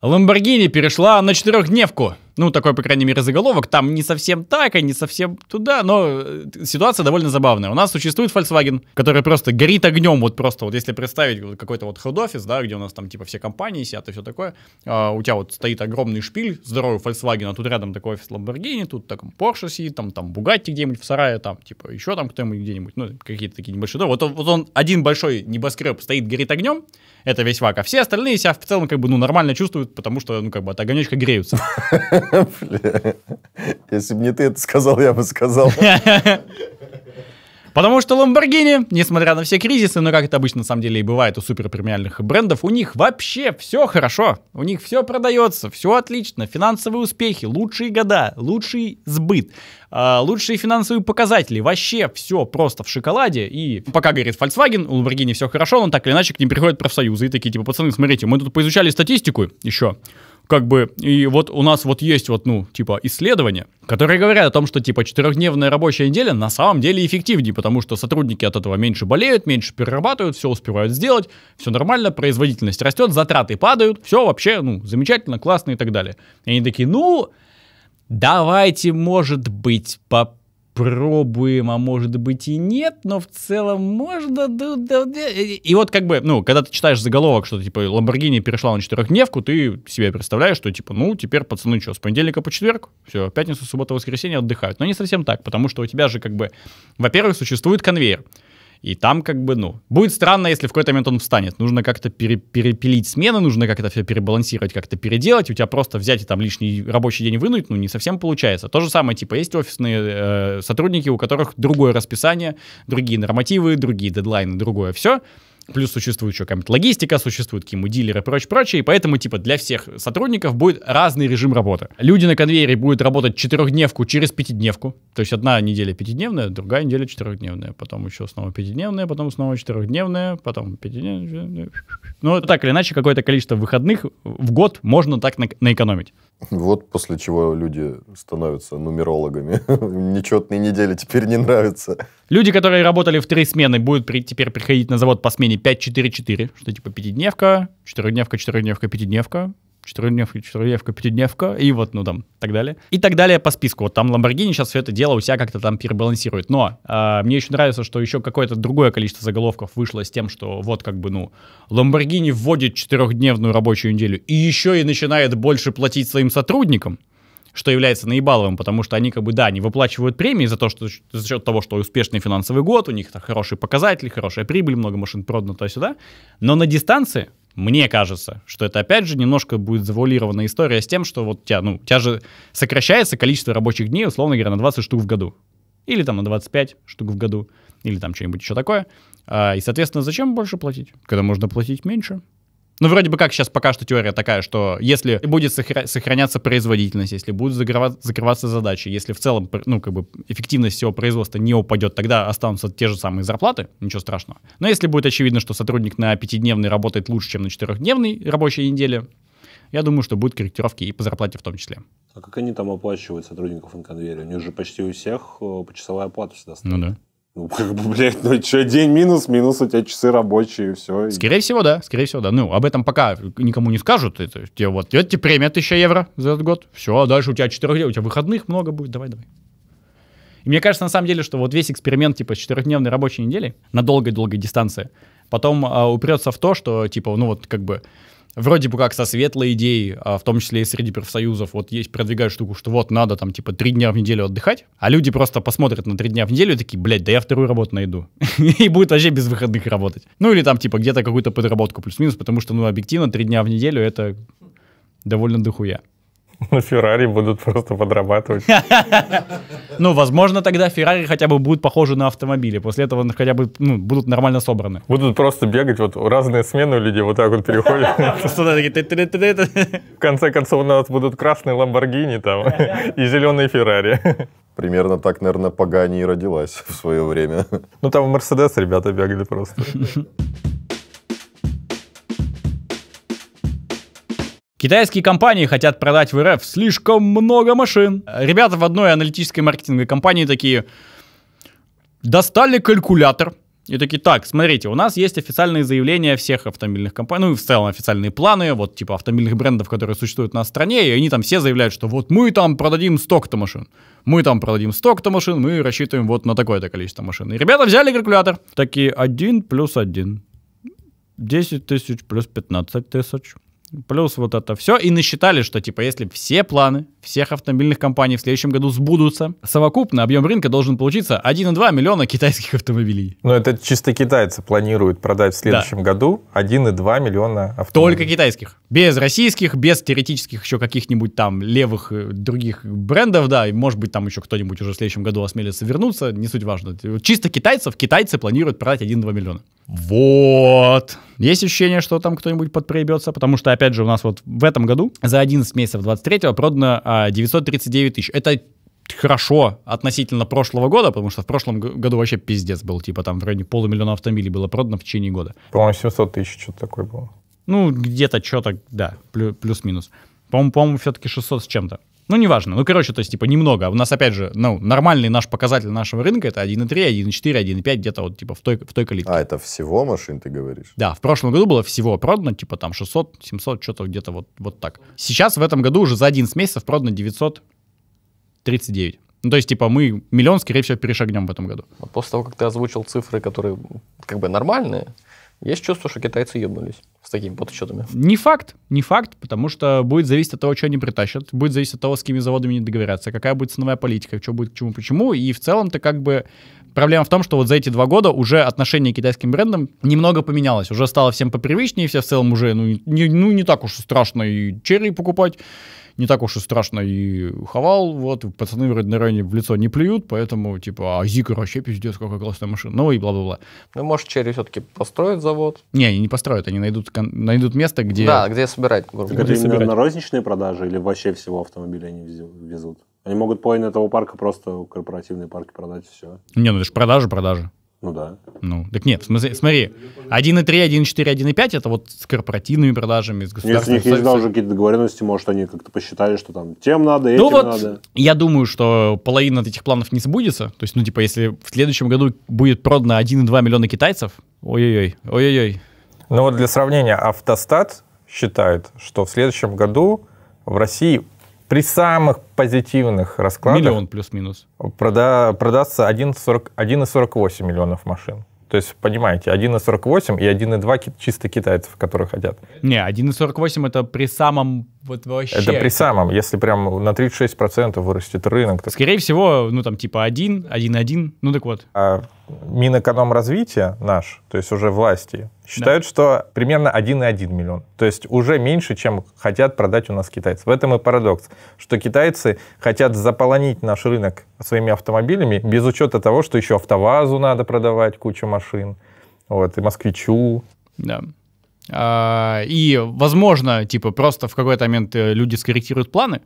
Ламборгини перешла на четырехдневку. Ну, такой, по крайней мере, заголовок. Там не совсем так, а не совсем туда, но э, ситуация довольно забавная. У нас существует Volkswagen, который просто горит огнем, вот просто вот если представить какой-то вот хед-офис, да, где у нас там типа все компании сидят и все такое, а, у тебя вот стоит огромный шпиль здоровый Volkswagen, а тут рядом такой офис Lamborghini, тут там Porsche сидит, там, там Bugatti где-нибудь в сарае, там типа еще там кто-нибудь где-нибудь, ну, какие-то такие небольшие. Да, вот, он, вот он один большой небоскреб стоит, горит огнем, это весь вак, а все остальные себя в целом как бы, ну, нормально чувствуют, потому что, ну, как бы от огонечка греются. Если бы не ты это сказал, я бы сказал. Потому что Lamborghini, несмотря на все кризисы, но как это обычно на самом деле и бывает у суперпремиальных брендов, у них вообще все хорошо. У них все продается, все отлично, финансовые успехи, лучшие года, лучший сбыт, а, лучшие финансовые показатели, вообще все просто в шоколаде. И пока говорит Volkswagen, у Lamborghini все хорошо, но так или иначе к ним приходят профсоюзы и такие типа, пацаны, смотрите, мы тут поизучали статистику еще как бы, и вот у нас вот есть вот, ну, типа, исследования, которые говорят о том, что, типа, четырехдневная рабочая неделя на самом деле эффективнее, потому что сотрудники от этого меньше болеют, меньше перерабатывают, все успевают сделать, все нормально, производительность растет, затраты падают, все вообще, ну, замечательно, классно и так далее. И они такие, ну, давайте, может быть, по пробуем, а может быть и нет, но в целом можно... И вот как бы, ну, когда ты читаешь заголовок, что типа «Ламборгини перешла на четырехдневку, ты себе представляешь, что типа, ну, теперь пацаны что, с понедельника по четверг, все, пятницу, суббота, воскресенье отдыхают. Но не совсем так, потому что у тебя же как бы, во-первых, существует конвейер. И там как бы, ну, будет странно, если в какой-то момент он встанет. Нужно как-то пере перепилить смены, нужно как-то все перебалансировать, как-то переделать. У тебя просто взять и там лишний рабочий день вынуть, ну, не совсем получается. То же самое, типа, есть офисные э, сотрудники, у которых другое расписание, другие нормативы, другие дедлайны, другое все. Плюс существует еще какая-нибудь логистика, существуют какие-нибудь дилеры и прочее, прочее. И поэтому, типа, для всех сотрудников будет разный режим работы. Люди на конвейере будут работать четырехдневку через пятидневку. То есть одна неделя пятидневная, другая неделя четырехдневная. Потом еще снова пятидневная, потом снова четырехдневная, потом пятидневная. Ну, так или иначе, какое-то количество выходных в год можно так на- наэкономить. Вот после чего люди становятся нумерологами. Нечетные недели теперь не нравятся. Люди, которые работали в три смены, будут при, теперь приходить на завод по смене 5-4-4, что типа пятидневка, четырехдневка, четырехдневка, пятидневка четырехдневка, четырехдневка, пятидневка, и вот, ну там, так далее. И так далее по списку. Вот там Lamborghini сейчас все это дело у себя как-то там перебалансирует. Но э, мне еще нравится, что еще какое-то другое количество заголовков вышло с тем, что вот как бы, ну, Lamborghini вводит четырехдневную рабочую неделю и еще и начинает больше платить своим сотрудникам что является наебаловым, потому что они как бы, да, они выплачивают премии за то, что за счет того, что успешный финансовый год, у них там хорошие показатели, хорошая прибыль, много машин продано туда-сюда, но на дистанции мне кажется, что это опять же немножко будет завуалирована история с тем, что вот у тебя, ну, у тебя же сокращается количество рабочих дней, условно говоря, на 20 штук в году. Или там на 25 штук в году, или там что-нибудь еще такое. А, и, соответственно, зачем больше платить, когда можно платить меньше? Ну, вроде бы как сейчас пока что теория такая, что если будет сохраняться производительность, если будут закрываться задачи, если в целом, ну, как бы эффективность всего производства не упадет, тогда останутся те же самые зарплаты, ничего страшного. Но если будет очевидно, что сотрудник на пятидневный работает лучше, чем на четырехдневной рабочей неделе, я думаю, что будут корректировки и по зарплате в том числе. А как они там оплачивают сотрудников на конвейере? У них же почти у всех э, почасовая оплата всегда стоит. Ну да. Ну, как бы, блядь, ну что, день минус, минус у тебя часы рабочие, и все. Скорее всего, да, скорее всего, да. Ну, об этом пока никому не скажут. Это, тебе вот, это тебе премия 1000 евро за этот год. Все, а дальше у тебя 4 у тебя выходных много будет, давай, давай. И мне кажется, на самом деле, что вот весь эксперимент, типа, с четырехдневной рабочей недели на долгой-долгой дистанции, потом а, упрется в то, что, типа, ну вот, как бы, вроде бы как со светлой идеей, а в том числе и среди профсоюзов, вот есть продвигают штуку, что вот надо там типа три дня в неделю отдыхать, а люди просто посмотрят на три дня в неделю и такие, блядь, да я вторую работу найду. И будет вообще без выходных работать. Ну или там типа где-то какую-то подработку плюс-минус, потому что, ну, объективно, три дня в неделю это довольно дохуя. На Феррари будут просто подрабатывать. Ну, возможно, тогда Феррари хотя бы будут похожи на автомобили. После этого хотя бы ну, будут нормально собраны. Будут просто бегать, вот разные смены люди вот так вот переходят. В конце концов, у нас будут красные Ламборгини там и зеленые Феррари. Примерно так, наверное, Пагани и родилась в свое время. Ну, там Мерседес ребята бегали просто. Китайские компании хотят продать в РФ слишком много машин. Ребята в одной аналитической маркетинговой компании такие достали калькулятор, и такие, так, смотрите, у нас есть официальные заявления всех автомобильных компаний, ну и в целом официальные планы, вот типа автомобильных брендов, которые существуют на стране, и они там все заявляют, что вот мы там продадим столько-то машин, мы там продадим столько-то машин, мы рассчитываем вот на такое-то количество машин. И ребята взяли калькулятор, такие один плюс один, 10 тысяч плюс 15 тысяч, плюс вот это все. И насчитали, что типа если все планы всех автомобильных компаний в следующем году сбудутся, совокупно объем рынка должен получиться 1,2 миллиона китайских автомобилей. Но ну, это чисто китайцы планируют продать в следующем да. году 1,2 миллиона автомобилей. Только китайских. Без российских, без теоретических еще каких-нибудь там левых э, других брендов, да, и может быть там еще кто-нибудь уже в следующем году осмелится вернуться, не суть важно. Чисто китайцев, китайцы планируют продать 1,2 миллиона. Вот. Есть ощущение, что там кто-нибудь подпроебется, потому что, опять же, у нас вот в этом году за 11 месяцев 23-го продано а, 939 тысяч. Это хорошо относительно прошлого года, потому что в прошлом году вообще пиздец был. Типа там в районе полумиллиона автомобилей было продано в течение года. По-моему, 700 тысяч что-то такое было. Ну, где-то что-то, да, плюс-минус. По-моему, по все-таки 600 с чем-то. Ну, неважно. Ну, короче, то есть, типа, немного. У нас, опять же, ну, нормальный наш показатель нашего рынка — это 1,3, 1,4, 1,5, где-то вот, типа, в той, в той калитке. А, это всего машин, ты говоришь? Да, в прошлом году было всего продано, типа, там, 600, 700, что-то где-то вот, вот так. Сейчас в этом году уже за 11 месяцев продано 939. Ну, то есть, типа, мы миллион, скорее всего, перешагнем в этом году. А после того, как ты озвучил цифры, которые как бы нормальные, есть чувство, что китайцы ебнулись с такими подсчетами. Не факт, не факт, потому что будет зависеть от того, что они притащат, будет зависеть от того, с какими заводами они договорятся, какая будет ценовая политика, что будет к чему, почему. И в целом-то как бы проблема в том, что вот за эти два года уже отношение к китайским брендам немного поменялось. Уже стало всем попривычнее, все в целом уже, ну, не, ну, не так уж страшно и черри покупать не так уж и страшно и ховал, вот, пацаны вроде на районе в лицо не плюют, поэтому, типа, а Зикр вообще пиздец, какая классная машина, ну и бла-бла-бла. Ну, может, Черри все-таки построит завод? Не, они не построят, они найдут, найдут место, где... Да, где собирать, грубо говоря. Где собирать. на розничные продажи или вообще всего автомобиля они везут? Они могут половину этого парка просто корпоративные парки продать, и все. Не, ну это же продажи, продажи. Ну да. Ну, так нет, смотри, смотри 1.3, 1.4, 1.5 это вот с корпоративными продажами, с государственными. Ну, если у них есть даже какие-то договоренности, может, они как-то посчитали, что там тем надо, этим ну, вот надо. Я думаю, что половина от этих планов не сбудется. То есть, ну, типа, если в следующем году будет продано 1,2 миллиона китайцев, ой-ой-ой, ой-ой-ой. Ну вот для сравнения, Автостат считает, что в следующем году в России при самых позитивных раскладах... Миллион плюс-минус. Прода, продастся 1,48 миллионов машин. То есть, понимаете, 1,48 и 1,2 чисто китайцев, которые хотят. Не, 1,48 это при самом вот вообще... Это при самом, если прям на 36% вырастет рынок. то Скорее всего, ну там типа 1, 1,1, ну так вот. А Минэкономразвития наш, то есть уже власти, считают, да. что примерно 1,1 миллион. То есть уже меньше, чем хотят продать у нас китайцы. В этом и парадокс, что китайцы хотят заполонить наш рынок своими автомобилями без учета того, что еще автовазу надо продавать, кучу машин, вот, и москвичу. Да. А, и, возможно, типа, просто в какой-то момент э, люди скорректируют планы,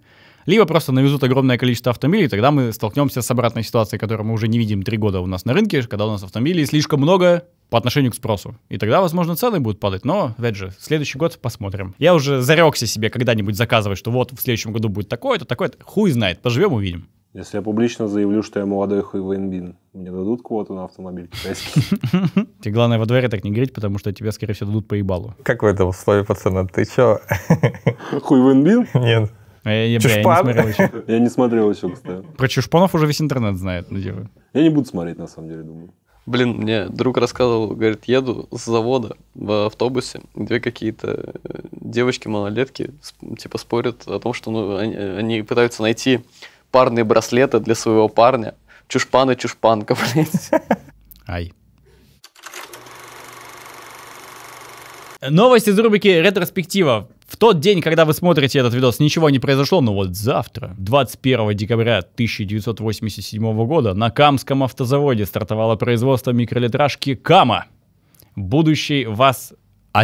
либо просто навезут огромное количество автомобилей, тогда мы столкнемся с обратной ситуацией, которую мы уже не видим три года у нас на рынке, когда у нас автомобилей слишком много по отношению к спросу. И тогда, возможно, цены будут падать, но, опять же, следующий год посмотрим. Я уже зарекся себе когда-нибудь заказывать, что вот в следующем году будет такое-то, такое-то. Хуй знает, поживем, увидим. Если я публично заявлю, что я молодой хуй хуйвейнбин, мне дадут квоту на автомобиль китайский. Ты, главное, во дворе так не говорить, потому что тебе, скорее всего, дадут по ебалу. Как в этом слове, пацана? Ты чё? Хуй Хуйвейнбин? Нет. А я, я, не смотрел еще. кстати. Про чушпанов уже весь интернет знает. Ну, типа. Я не буду смотреть, на самом деле, думаю. Блин, мне друг рассказывал, говорит, еду с завода в автобусе, две какие-то э, девочки-малолетки, типа, спорят о том, что ну, они, они пытаются найти парные браслеты для своего парня. Чушпан и чушпанка, блядь. Ай. Новость из рубрики «Ретроспектива». В тот день, когда вы смотрите этот видос, ничего не произошло, но вот завтра, 21 декабря 1987 года, на Камском автозаводе стартовало производство микролитражки «Кама». Будущий вас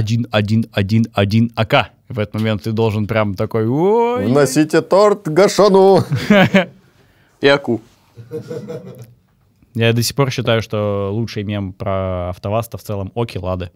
1-1-1-1 АК. В этот момент ты должен прям такой... Ой! Вносите торт Гашану! И АКУ. Я до сих пор считаю, что лучший мем про автоваста в целом Оки Лады.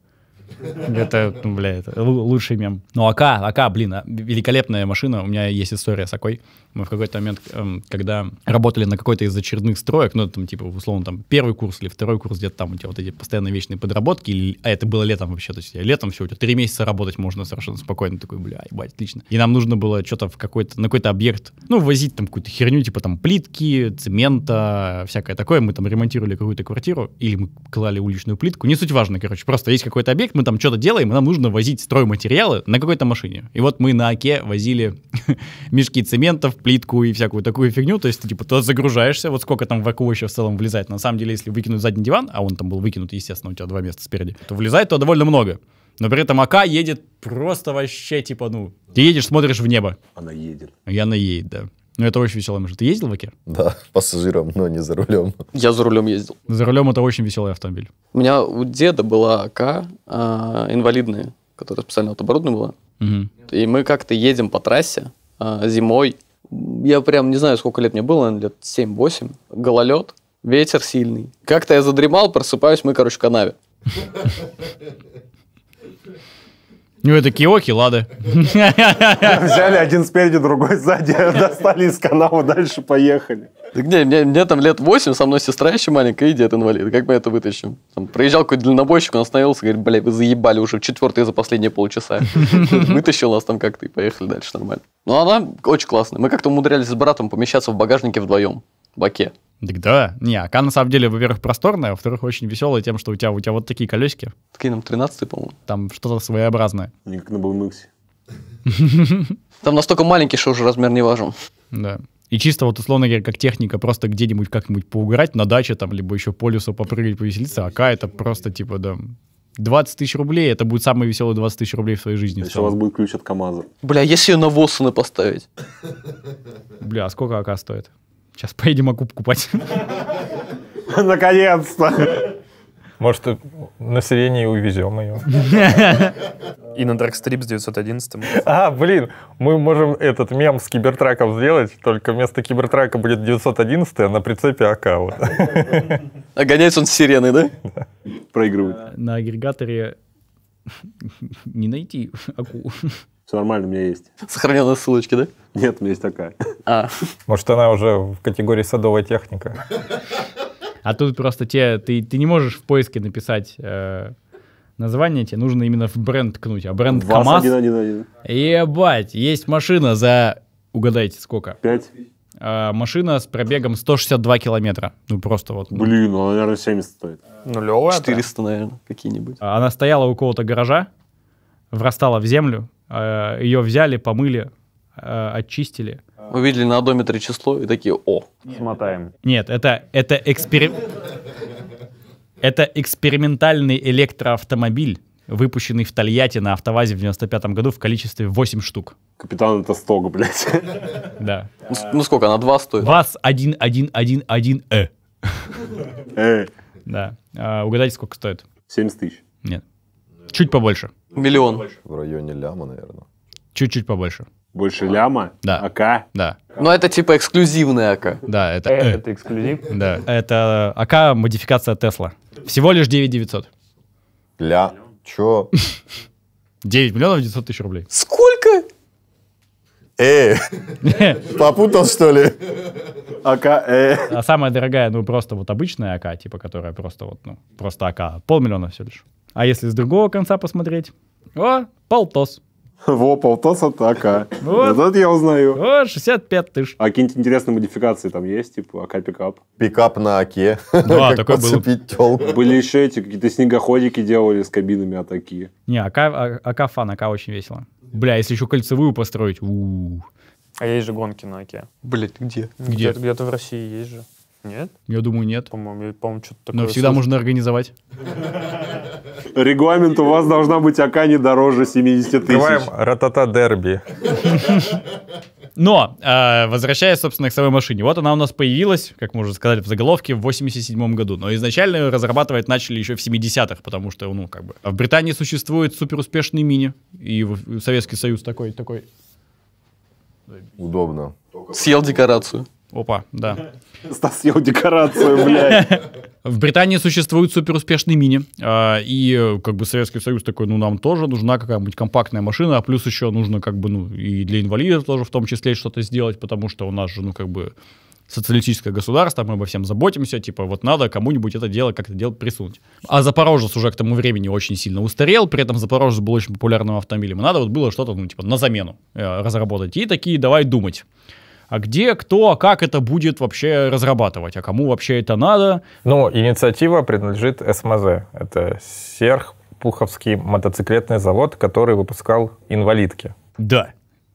Это, ну, бля, это лучший мем. Ну, АК, АК, блин, а, великолепная машина. У меня есть история с АКой. Мы в какой-то момент, эм, когда работали на какой-то из очередных строек, ну, там, типа, условно, там, первый курс или второй курс, где-то там у тебя вот эти постоянно вечные подработки, или, а это было летом вообще, то есть летом все, у тебя три месяца работать можно совершенно спокойно, такой, бля, ебать, отлично. И нам нужно было что-то в какой-то, на какой-то объект, ну, возить там какую-то херню, типа, там, плитки, цемента, всякое такое. Мы там ремонтировали какую-то квартиру, или мы клали уличную плитку, не суть важно, короче, просто есть какой-то объект, мы там что-то делаем, нам нужно возить стройматериалы на какой-то машине. И вот мы на Оке возили мешки цементов, плитку и всякую такую фигню. То есть ты, типа, туда загружаешься, вот сколько там в Око еще в целом влезает. На самом деле, если выкинуть задний диван, а он там был выкинут, естественно, у тебя два места спереди, то влезает то довольно много. Но при этом АК едет просто вообще, типа, ну... Ты едешь, смотришь в небо. Она едет. И она едет, да. Ну, это очень веселое машина. Ты ездил в Экер? Да, пассажиром, но не за рулем. Я за рулем ездил. За рулем это очень веселый автомобиль. У меня у деда была АК э, а, инвалидная, которая специально вот оборудована была. Угу. И мы как-то едем по трассе э, зимой. Я прям не знаю, сколько лет мне было, наверное, лет 7-8. Гололед, ветер сильный. Как-то я задремал, просыпаюсь, мы, короче, в канаве. Ну, это Киоки, лады. Взяли один спереди, другой сзади, достали из канала, дальше поехали. Да где, мне, мне там лет 8, со мной сестра еще маленькая и дед инвалид. Как мы это вытащим? Там, проезжал какой-то дальнобойщик, он остановился, говорит, бля, вы заебали уже четвертый за последние полчаса. Вытащил нас там как-то и поехали дальше нормально. Ну, она очень классная. Мы как-то умудрялись с братом помещаться в багажнике вдвоем, в баке да. Не, АК на самом деле, во-первых, просторная, во-вторых, очень веселая тем, что у тебя, у тебя вот такие колесики. Какие нам 13 по-моему? Там что-то своеобразное. Не как на BMX. Там настолько маленький, что уже размер не важен. Да. И чисто вот, условно говоря, как техника, просто где-нибудь как-нибудь поугорать на даче там, либо еще по лесу попрыгать, повеселиться, АК это просто типа, да, 20 тысяч рублей, это будет самые веселые 20 тысяч рублей в своей жизни. Если у вас будет ключ от КамАЗа. Бля, если ее на Воссаны поставить. Бля, а сколько АК стоит? Сейчас поедем окуп купать. Наконец-то! Может, население и увезем ее. И на Драгстрип с 911. А, блин, мы можем этот мем с кибертраком сделать, только вместо кибертрака будет 911, а на прицепе АК. Вот. А гоняется он с сирены, да? да. Проигрывает. А, на агрегаторе не найти аку. Все нормально, у меня есть. Сохраненные ссылочки, да? Нет, у меня есть такая. А. Может, она уже в категории садовая техника. А тут просто те, ты, ты не можешь в поиске написать э, название, тебе нужно именно в бренд ткнуть. А бренд Вас КамАЗ... 1, 1, 1. Ебать, есть машина за, угадайте, сколько? Пять. А, машина с пробегом 162 километра. Ну, просто вот. Ну. Блин, ну, она, наверное, 70 стоит. Нулевая? 400, наверное, какие-нибудь. Она стояла у кого-то гаража, врастала в землю, Э, ее взяли, помыли, э, очистили. Увидели на одометре число и такие, о, смотаем. Нет, это, это эксперимент. Это экспериментальный электроавтомобиль, выпущенный в Тольятти на автовазе в 95 году в количестве 8 штук. Капитан это сток, блядь. Да. Ну, ну сколько, она 2 стоит? ВАЗ 1111Э. Э. Да. А, угадайте, сколько стоит? 70 тысяч. Нет. Чуть побольше. Ну, Миллион. В районе ляма, наверное. Чуть-чуть побольше. Больше а. ляма? Да. АК? Да. Но это типа эксклюзивная АК. Да, это... Э, э. это эксклюзив? Да. Это АК модификация Тесла. Всего лишь 9900. Ля... Чё? 9 миллионов 900 тысяч рублей. Сколько? Э, попутал что ли? АК, э. А самая дорогая, ну просто вот обычная АК, типа, которая просто вот, ну, просто АК. Полмиллиона все лишь. А если с другого конца посмотреть? О, полтос. Во, полтос атака. Вот. это я узнаю. О, 65 тысяч. А какие-нибудь интересные модификации там есть, типа АК пикап? Пикап на АКе. Да, такой был. телку. Были еще эти какие-то снегоходики делали с кабинами атаки. Не, АК, а, АК фан, АК очень весело. Бля, если еще кольцевую построить, у А есть же гонки на АКе. Блять, где? Где? Где-то в России есть же. Нет? Я думаю, нет. По-моему, по что-то моему такое... Но всегда можно организовать. Регламент у вас должна быть АК не дороже 70 тысяч. Открываем ратата дерби. Но, э, возвращаясь, собственно, к своей машине. Вот она у нас появилась, как мы уже сказали в заголовке, в 87 году. Но изначально разрабатывать начали еще в 70-х, потому что, ну, как бы... А в Британии существует суперуспешный мини, и Советский Союз такой, такой... Удобно. Съел декорацию. Опа, да. Стас съел декорацию, блядь. В Британии существуют суперуспешные мини, а, и как бы Советский Союз такой, ну нам тоже нужна какая-нибудь компактная машина, а плюс еще нужно как бы, ну и для инвалидов тоже в том числе что-то сделать, потому что у нас же, ну как бы социалистическое государство, мы обо всем заботимся, типа вот надо кому-нибудь это дело как-то делать присунуть. А Запорожец уже к тому времени очень сильно устарел, при этом Запорожец был очень популярным автомобилем, надо вот было что-то, ну типа на замену э, разработать, и такие давай думать а где, кто, а как это будет вообще разрабатывать, а кому вообще это надо. Ну, инициатива принадлежит СМЗ. Это Серх Пуховский мотоциклетный завод, который выпускал инвалидки. Да.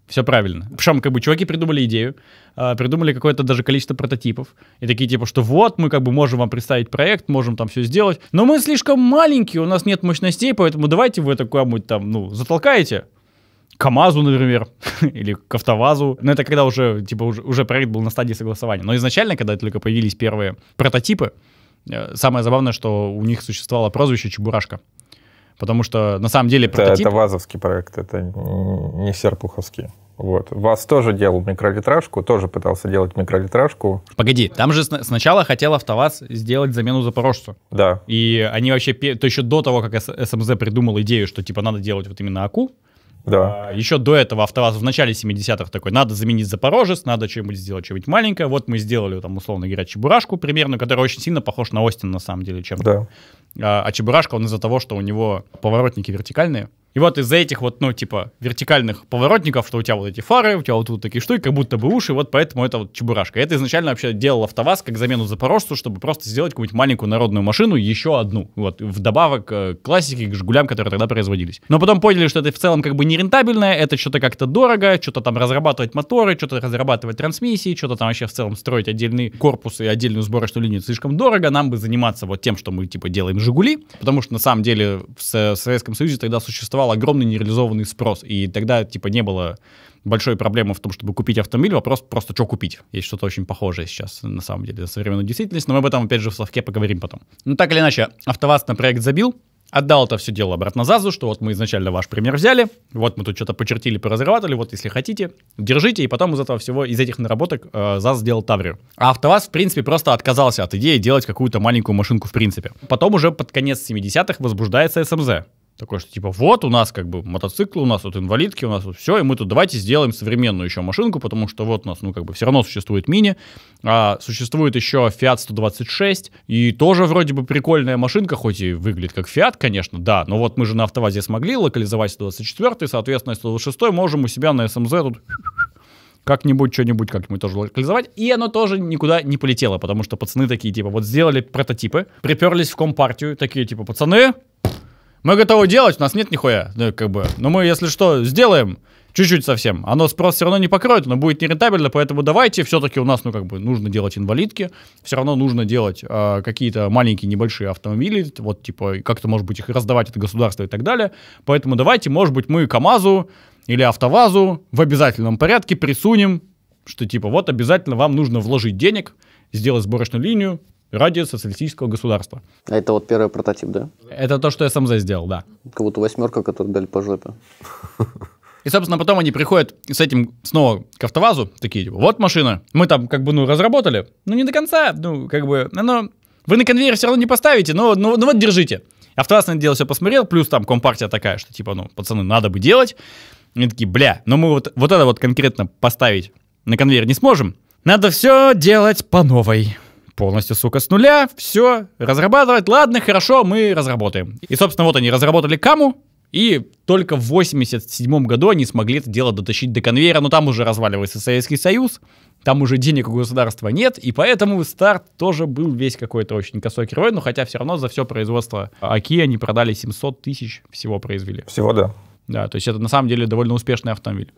Все правильно. Причем, как бы, чуваки придумали идею, а, придумали какое-то даже количество прототипов. И такие, типа, что вот, мы как бы можем вам представить проект, можем там все сделать, но мы слишком маленькие, у нас нет мощностей, поэтому давайте вы это такую-нибудь там, ну, затолкаете, КАМАЗу, например, или к АвтоВАЗу. Но это когда уже, типа, уже, уже проект был на стадии согласования. Но изначально, когда только появились первые прототипы, э, самое забавное, что у них существовало прозвище «Чебурашка». Потому что на самом деле прототип... Это, это ВАЗовский проект, это не Серпуховский. Вот. ВАЗ тоже делал микролитражку, тоже пытался делать микролитражку. Погоди, там же сначала хотел АвтоВАЗ сделать замену Запорожцу. Да. И они вообще, то еще до того, как СМЗ придумал идею, что типа надо делать вот именно АКУ, да. А, еще до этого АвтоВАЗ в начале 70-х такой, надо заменить Запорожец, надо что-нибудь сделать, что-нибудь маленькое. Вот мы сделали там, условно говоря, Чебурашку примерно, которая очень сильно похож на Остин на самом деле чем-то. Да. А, а Чебурашка, он из-за того, что у него поворотники вертикальные, и вот из-за этих вот, ну, типа, вертикальных поворотников, что у тебя вот эти фары, у тебя вот тут такие штуки, как будто бы уши, вот поэтому это вот чебурашка. Это изначально вообще делал АвтоВАЗ как замену Запорожцу, чтобы просто сделать какую-нибудь маленькую народную машину, еще одну, вот, вдобавок э, к классике, к Жигулям, которые тогда производились. Но потом поняли, что это в целом как бы нерентабельно, это что-то как-то дорого, что-то там разрабатывать моторы, что-то разрабатывать трансмиссии, что-то там вообще в целом строить отдельный корпус и отдельную сборочную линию слишком дорого, нам бы заниматься вот тем, что мы, типа, делаем Жигули, потому что на самом деле в Советском Союзе тогда существовало создавал огромный нереализованный спрос. И тогда, типа, не было большой проблемы в том, чтобы купить автомобиль, вопрос просто, что купить. Есть что-то очень похожее сейчас, на самом деле, современную действительность, но мы об этом, опять же, в совке поговорим потом. Ну, так или иначе, АвтоВАЗ на проект забил, отдал это все дело обратно ЗАЗу, что вот мы изначально ваш пример взяли, вот мы тут что-то почертили, поразрабатывали, вот если хотите, держите, и потом из этого всего, из этих наработок э, ЗАЗ сделал Таврию. А АвтоВАЗ, в принципе, просто отказался от идеи делать какую-то маленькую машинку в принципе. Потом уже под конец 70-х возбуждается СМЗ. Такое, что типа вот у нас как бы мотоциклы, у нас вот инвалидки, у нас вот все, и мы тут давайте сделаем современную еще машинку, потому что вот у нас, ну как бы все равно существует мини, а, существует еще Fiat 126, и тоже вроде бы прикольная машинка, хоть и выглядит как Fiat, конечно, да, но вот мы же на автовазе смогли локализовать 124, соответственно 126 можем у себя на СМЗ тут как-нибудь что-нибудь как-нибудь тоже локализовать. И оно тоже никуда не полетело, потому что пацаны такие, типа, вот сделали прототипы, приперлись в компартию, такие, типа, пацаны, мы готовы делать, у нас нет нихуя, да, ну, как бы. Но ну, мы, если что, сделаем чуть-чуть совсем. Оно спрос все равно не покроет, но будет нерентабельно, поэтому давайте все-таки у нас, ну, как бы, нужно делать инвалидки, все равно нужно делать э, какие-то маленькие небольшие автомобили, вот, типа, как-то, может быть, их раздавать от государства и так далее. Поэтому давайте, может быть, мы КАМАЗу или АвтоВАЗу в обязательном порядке присунем, что, типа, вот обязательно вам нужно вложить денег, сделать сборочную линию, ради социалистического государства. А это вот первый прототип, да? Это то, что СМЗ сделал, да. Как будто восьмерка, которую дали по жопе. И, собственно, потом они приходят с этим снова к автовазу, такие, типа, вот машина, мы там как бы, ну, разработали, ну, не до конца, ну, как бы, но Вы на конвейер все равно не поставите, но, ну, ну вот держите. Автоваз на это дело все посмотрел, плюс там компартия такая, что, типа, ну, пацаны, надо бы делать. Они такие, бля, но ну, мы вот, вот это вот конкретно поставить на конвейер не сможем. Надо все делать по новой полностью, сука, с нуля, все, разрабатывать, ладно, хорошо, мы разработаем. И, собственно, вот они разработали каму, и только в 87 году они смогли это дело дотащить до конвейера, но там уже разваливается Советский Союз, там уже денег у государства нет, и поэтому старт тоже был весь какой-то очень косой кривой, но хотя все равно за все производство АКИ они продали 700 тысяч всего произвели. Всего, да. Да, то есть это на самом деле довольно успешный автомобиль.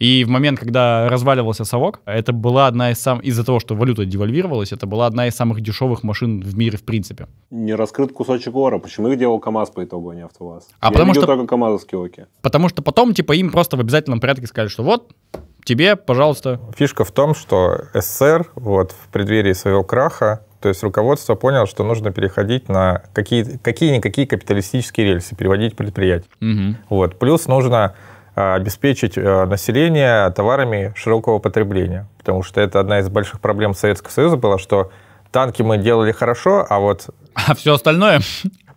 И в момент, когда разваливался совок, это была одна из самых... Из-за того, что валюта девальвировалась, это была одна из самых дешевых машин в мире в принципе. Не раскрыт кусочек ора. Почему их делал КАМАЗ по итогу, а не АвтоВАЗ? А Я потому что... только КАМАЗовские оки. Потому что потом, типа, им просто в обязательном порядке сказали, что вот, тебе, пожалуйста. Фишка в том, что СССР вот в преддверии своего краха то есть руководство поняло, что нужно переходить на какие, какие-никакие капиталистические рельсы, переводить предприятия. Угу. Вот. Плюс нужно а, обеспечить а, население товарами широкого потребления. Потому что это одна из больших проблем Советского Союза была, что танки мы делали хорошо, а вот... А все остальное?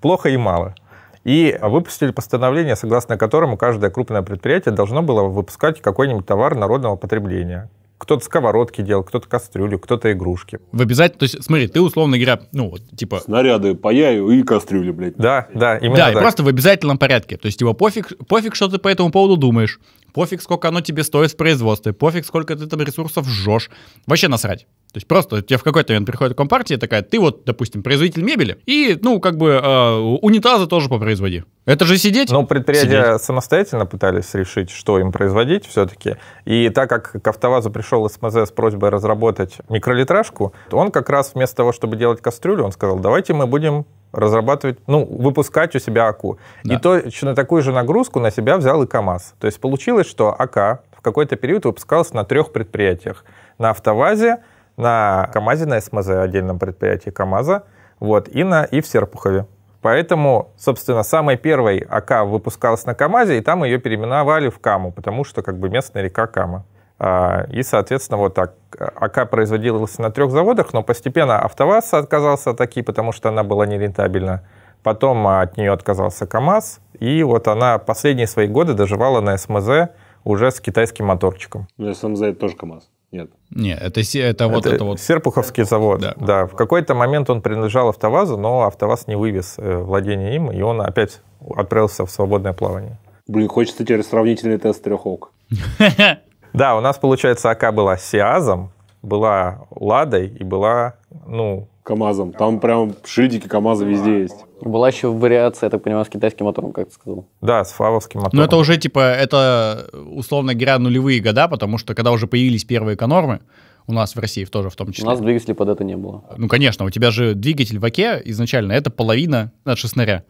Плохо и мало. И выпустили постановление, согласно которому каждое крупное предприятие должно было выпускать какой-нибудь товар народного потребления, кто-то сковородки делал, кто-то кастрюлю, кто-то игрушки. В обязательно, то есть, смотри, ты условно говоря, ну вот, типа... Снаряды паяю и кастрюлю, блядь. Да, да, именно Да, так. и просто в обязательном порядке. То есть, его типа, пофиг, пофиг, что ты по этому поводу думаешь, пофиг, сколько оно тебе стоит в производстве, пофиг, сколько ты там ресурсов жжешь. Вообще насрать. То есть просто тебе в какой-то момент приходит компартия такая, ты вот, допустим, производитель мебели, и, ну, как бы э, унитазы тоже попроизводи. Это же сидеть. Ну, предприятия сидеть. самостоятельно пытались решить, что им производить все-таки. И так как к АвтоВАЗу пришел СМЗ с просьбой разработать микролитражку, он как раз вместо того, чтобы делать кастрюлю, он сказал, давайте мы будем разрабатывать, ну, выпускать у себя АКУ. Да. И точно такую же нагрузку на себя взял и КАМАЗ. То есть получилось, что АК в какой-то период выпускался на трех предприятиях. На АвтоВАЗе, на КАМАЗе, на СМЗ, отдельном предприятии КАМАЗа, вот, и, на, и в Серпухове. Поэтому, собственно, самой первой АК выпускалась на КАМАЗе, и там ее переименовали в КАМУ, потому что как бы местная река Кама. А, и, соответственно, вот так. А, АК производилась на трех заводах, но постепенно АвтоВАЗ отказался от АКИ, потому что она была нерентабельна. Потом а, от нее отказался КАМАЗ, и вот она последние свои годы доживала на СМЗ уже с китайским моторчиком. Ну, СМЗ это тоже КАМАЗ? Нет. Нет, это, это вот это, вот... Серпуховский завод, да. да. В какой-то момент он принадлежал АвтоВАЗу, но АвтоВАЗ не вывез э, владение им, и он опять отправился в свободное плавание. Блин, хочется теперь сравнительный тест трехок. Да, у нас, получается, АК была Сиазом, была Ладой и была, ну, КАМАЗом. Там прям шильдики КАМАЗа везде есть. Была еще вариация, я так понимаю, с китайским мотором, как ты сказал. Да, с фавовским мотором. Но это уже, типа, это, условно говоря, нулевые года, потому что когда уже появились первые эконормы, у нас в России тоже в том числе. У нас двигателей под это не было. Ну, конечно, у тебя же двигатель в АКе изначально, это половина от шестныря.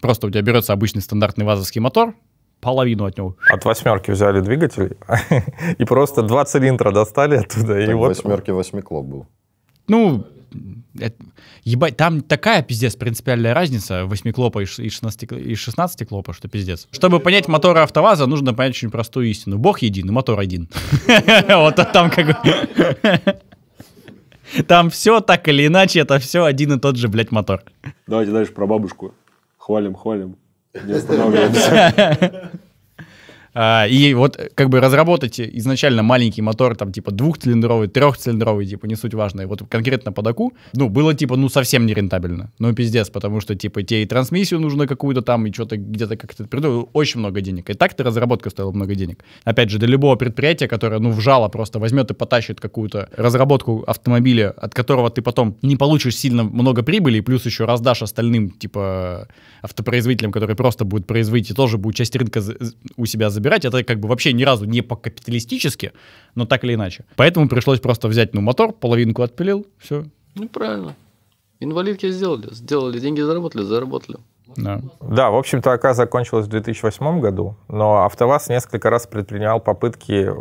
Просто у тебя берется обычный стандартный вазовский мотор, половину от него. От восьмерки взяли двигатель и просто два цилиндра достали оттуда. и вот. восьмерки восьмиклоп был. Ну, это, ебать, там такая пиздец принципиальная разница 8 клопа и 16, и 16 клопа, что пиздец. Чтобы э, понять э, моторы АвтоВАЗа, нужно понять очень простую истину. Бог един, и мотор один. Вот там как бы... Там все так или иначе, это все один и тот же, блядь, мотор. Давайте дальше про бабушку. Хвалим, хвалим. Не останавливаемся. А, и вот э, как бы разработать изначально маленький мотор, там типа двухцилиндровый, трехцилиндровый, типа не суть важно. вот конкретно по даку, ну, было типа ну совсем нерентабельно. Ну, пиздец, потому что типа те и трансмиссию нужно какую-то там, и что-то где-то как-то придумал. Очень много денег. И так-то разработка стоила много денег. Опять же, для любого предприятия, которое, ну, вжало просто возьмет и потащит какую-то разработку автомобиля, от которого ты потом не получишь сильно много прибыли, плюс еще раздашь остальным, типа, автопроизводителям, которые просто будут производить и тоже будут часть рынка у себя забирать забирать. Это как бы вообще ни разу не по-капиталистически, но так или иначе. Поэтому пришлось просто взять, ну, мотор, половинку отпилил, все. Ну, правильно. Инвалидки сделали, сделали, деньги заработали, заработали. Да. да, в общем-то, АК закончилась в 2008 году, но АвтоВАЗ несколько раз предпринимал попытки э,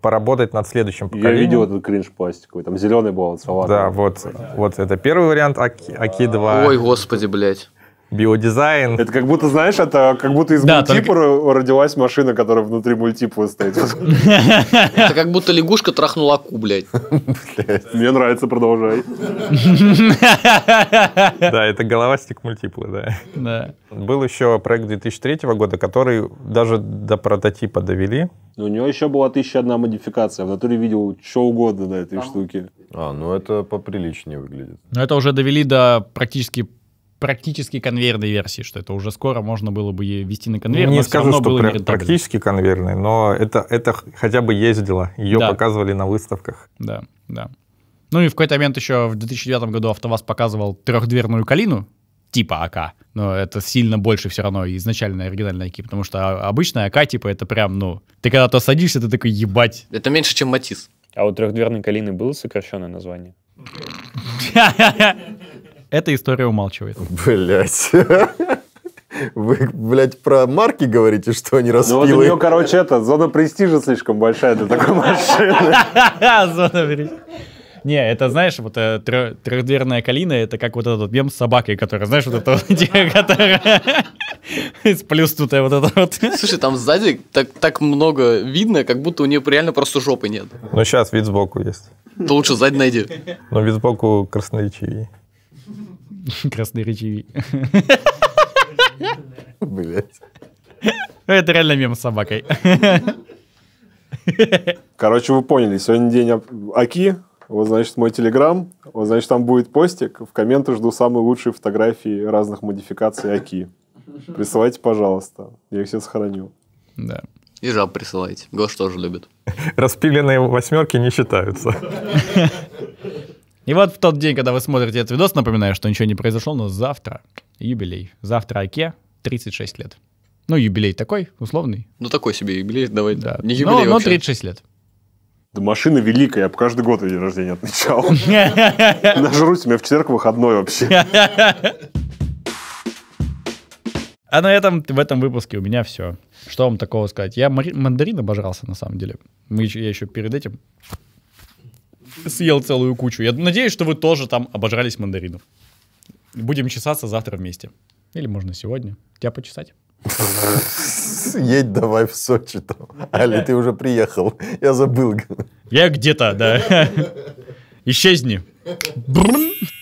поработать над следующим поколением. Я видел этот кринж пластиковый, там зеленый был, салат. Да, вот, вот это первый вариант аки АК-2. Ой, господи, блядь биодизайн. Это как будто, знаешь, это как будто из да, мультипа только... родилась машина, которая внутри мультипа стоит. Это как будто лягушка трахнула аку, блядь. Мне нравится, продолжай. Да, это головастик мультипла, да. Да. Был еще проект 2003 года, который даже до прототипа довели. У него еще была 1001 модификация. В натуре видел что угодно на этой штуке. А, ну это поприличнее выглядит. Но это уже довели до практически практически конвейерной версии, что это уже скоро можно было бы вести на конвейер, не скажу, что было пр- практически конвейерной, но это, это хотя бы ездило, ее да. показывали на выставках. Да, да. Ну и в какой-то момент еще в 2009 году АвтоВАЗ показывал трехдверную калину, типа АК, но это сильно больше все равно изначальной оригинальной АК, потому что а, обычная АК, типа, это прям, ну, ты когда то садишься, ты такой, ебать. Это меньше, чем Матис. А у трехдверной калины было сокращенное название? Эта история умалчивает. Блять. Вы, блядь, про марки говорите, что они распилы? Ну, вот у нее, короче, это, зона престижа слишком большая для такой машины. Зона престижа. Не, это, знаешь, вот э, трехдверная калина, это как вот этот мем с собакой, которая, знаешь, вот это которая сплюснутая вот это вот. Слушай, там сзади так, так много видно, как будто у нее реально просто жопы нет. Ну, сейчас вид сбоку есть. То лучше сзади найди. Но ну, вид сбоку красноречивее. красноречивей. Блять. Ну, это реально мем с собакой. Короче, вы поняли, сегодня день Аки, вот, значит, мой телеграм, вот, значит, там будет постик, в комменты жду самые лучшие фотографии разных модификаций Аки. Присылайте, пожалуйста, я их все сохраню. Да. И жаб присылайте, Гош тоже любит. Распиленные восьмерки не считаются. И вот в тот день, когда вы смотрите этот видос, напоминаю, что ничего не произошло, но завтра юбилей. Завтра Аке 36 лет. Ну, юбилей такой, условный. Ну, такой себе юбилей, давай. Да. Не юбилей но, вообще. но 36 лет. Да машина великая, я бы каждый год ее день рождения отмечал. Нажрусь, у меня в четверг выходной вообще. А на этом, в этом выпуске у меня все. Что вам такого сказать? Я мандарин обожрался, на самом деле. Мы, я еще перед этим съел целую кучу. Я надеюсь, что вы тоже там обожрались мандаринов. Будем чесаться завтра вместе. Или можно сегодня. Тебя почесать. Едь давай в Сочи там. Али, ты уже приехал. Я забыл. Я где-то, да. Исчезни. Брррр.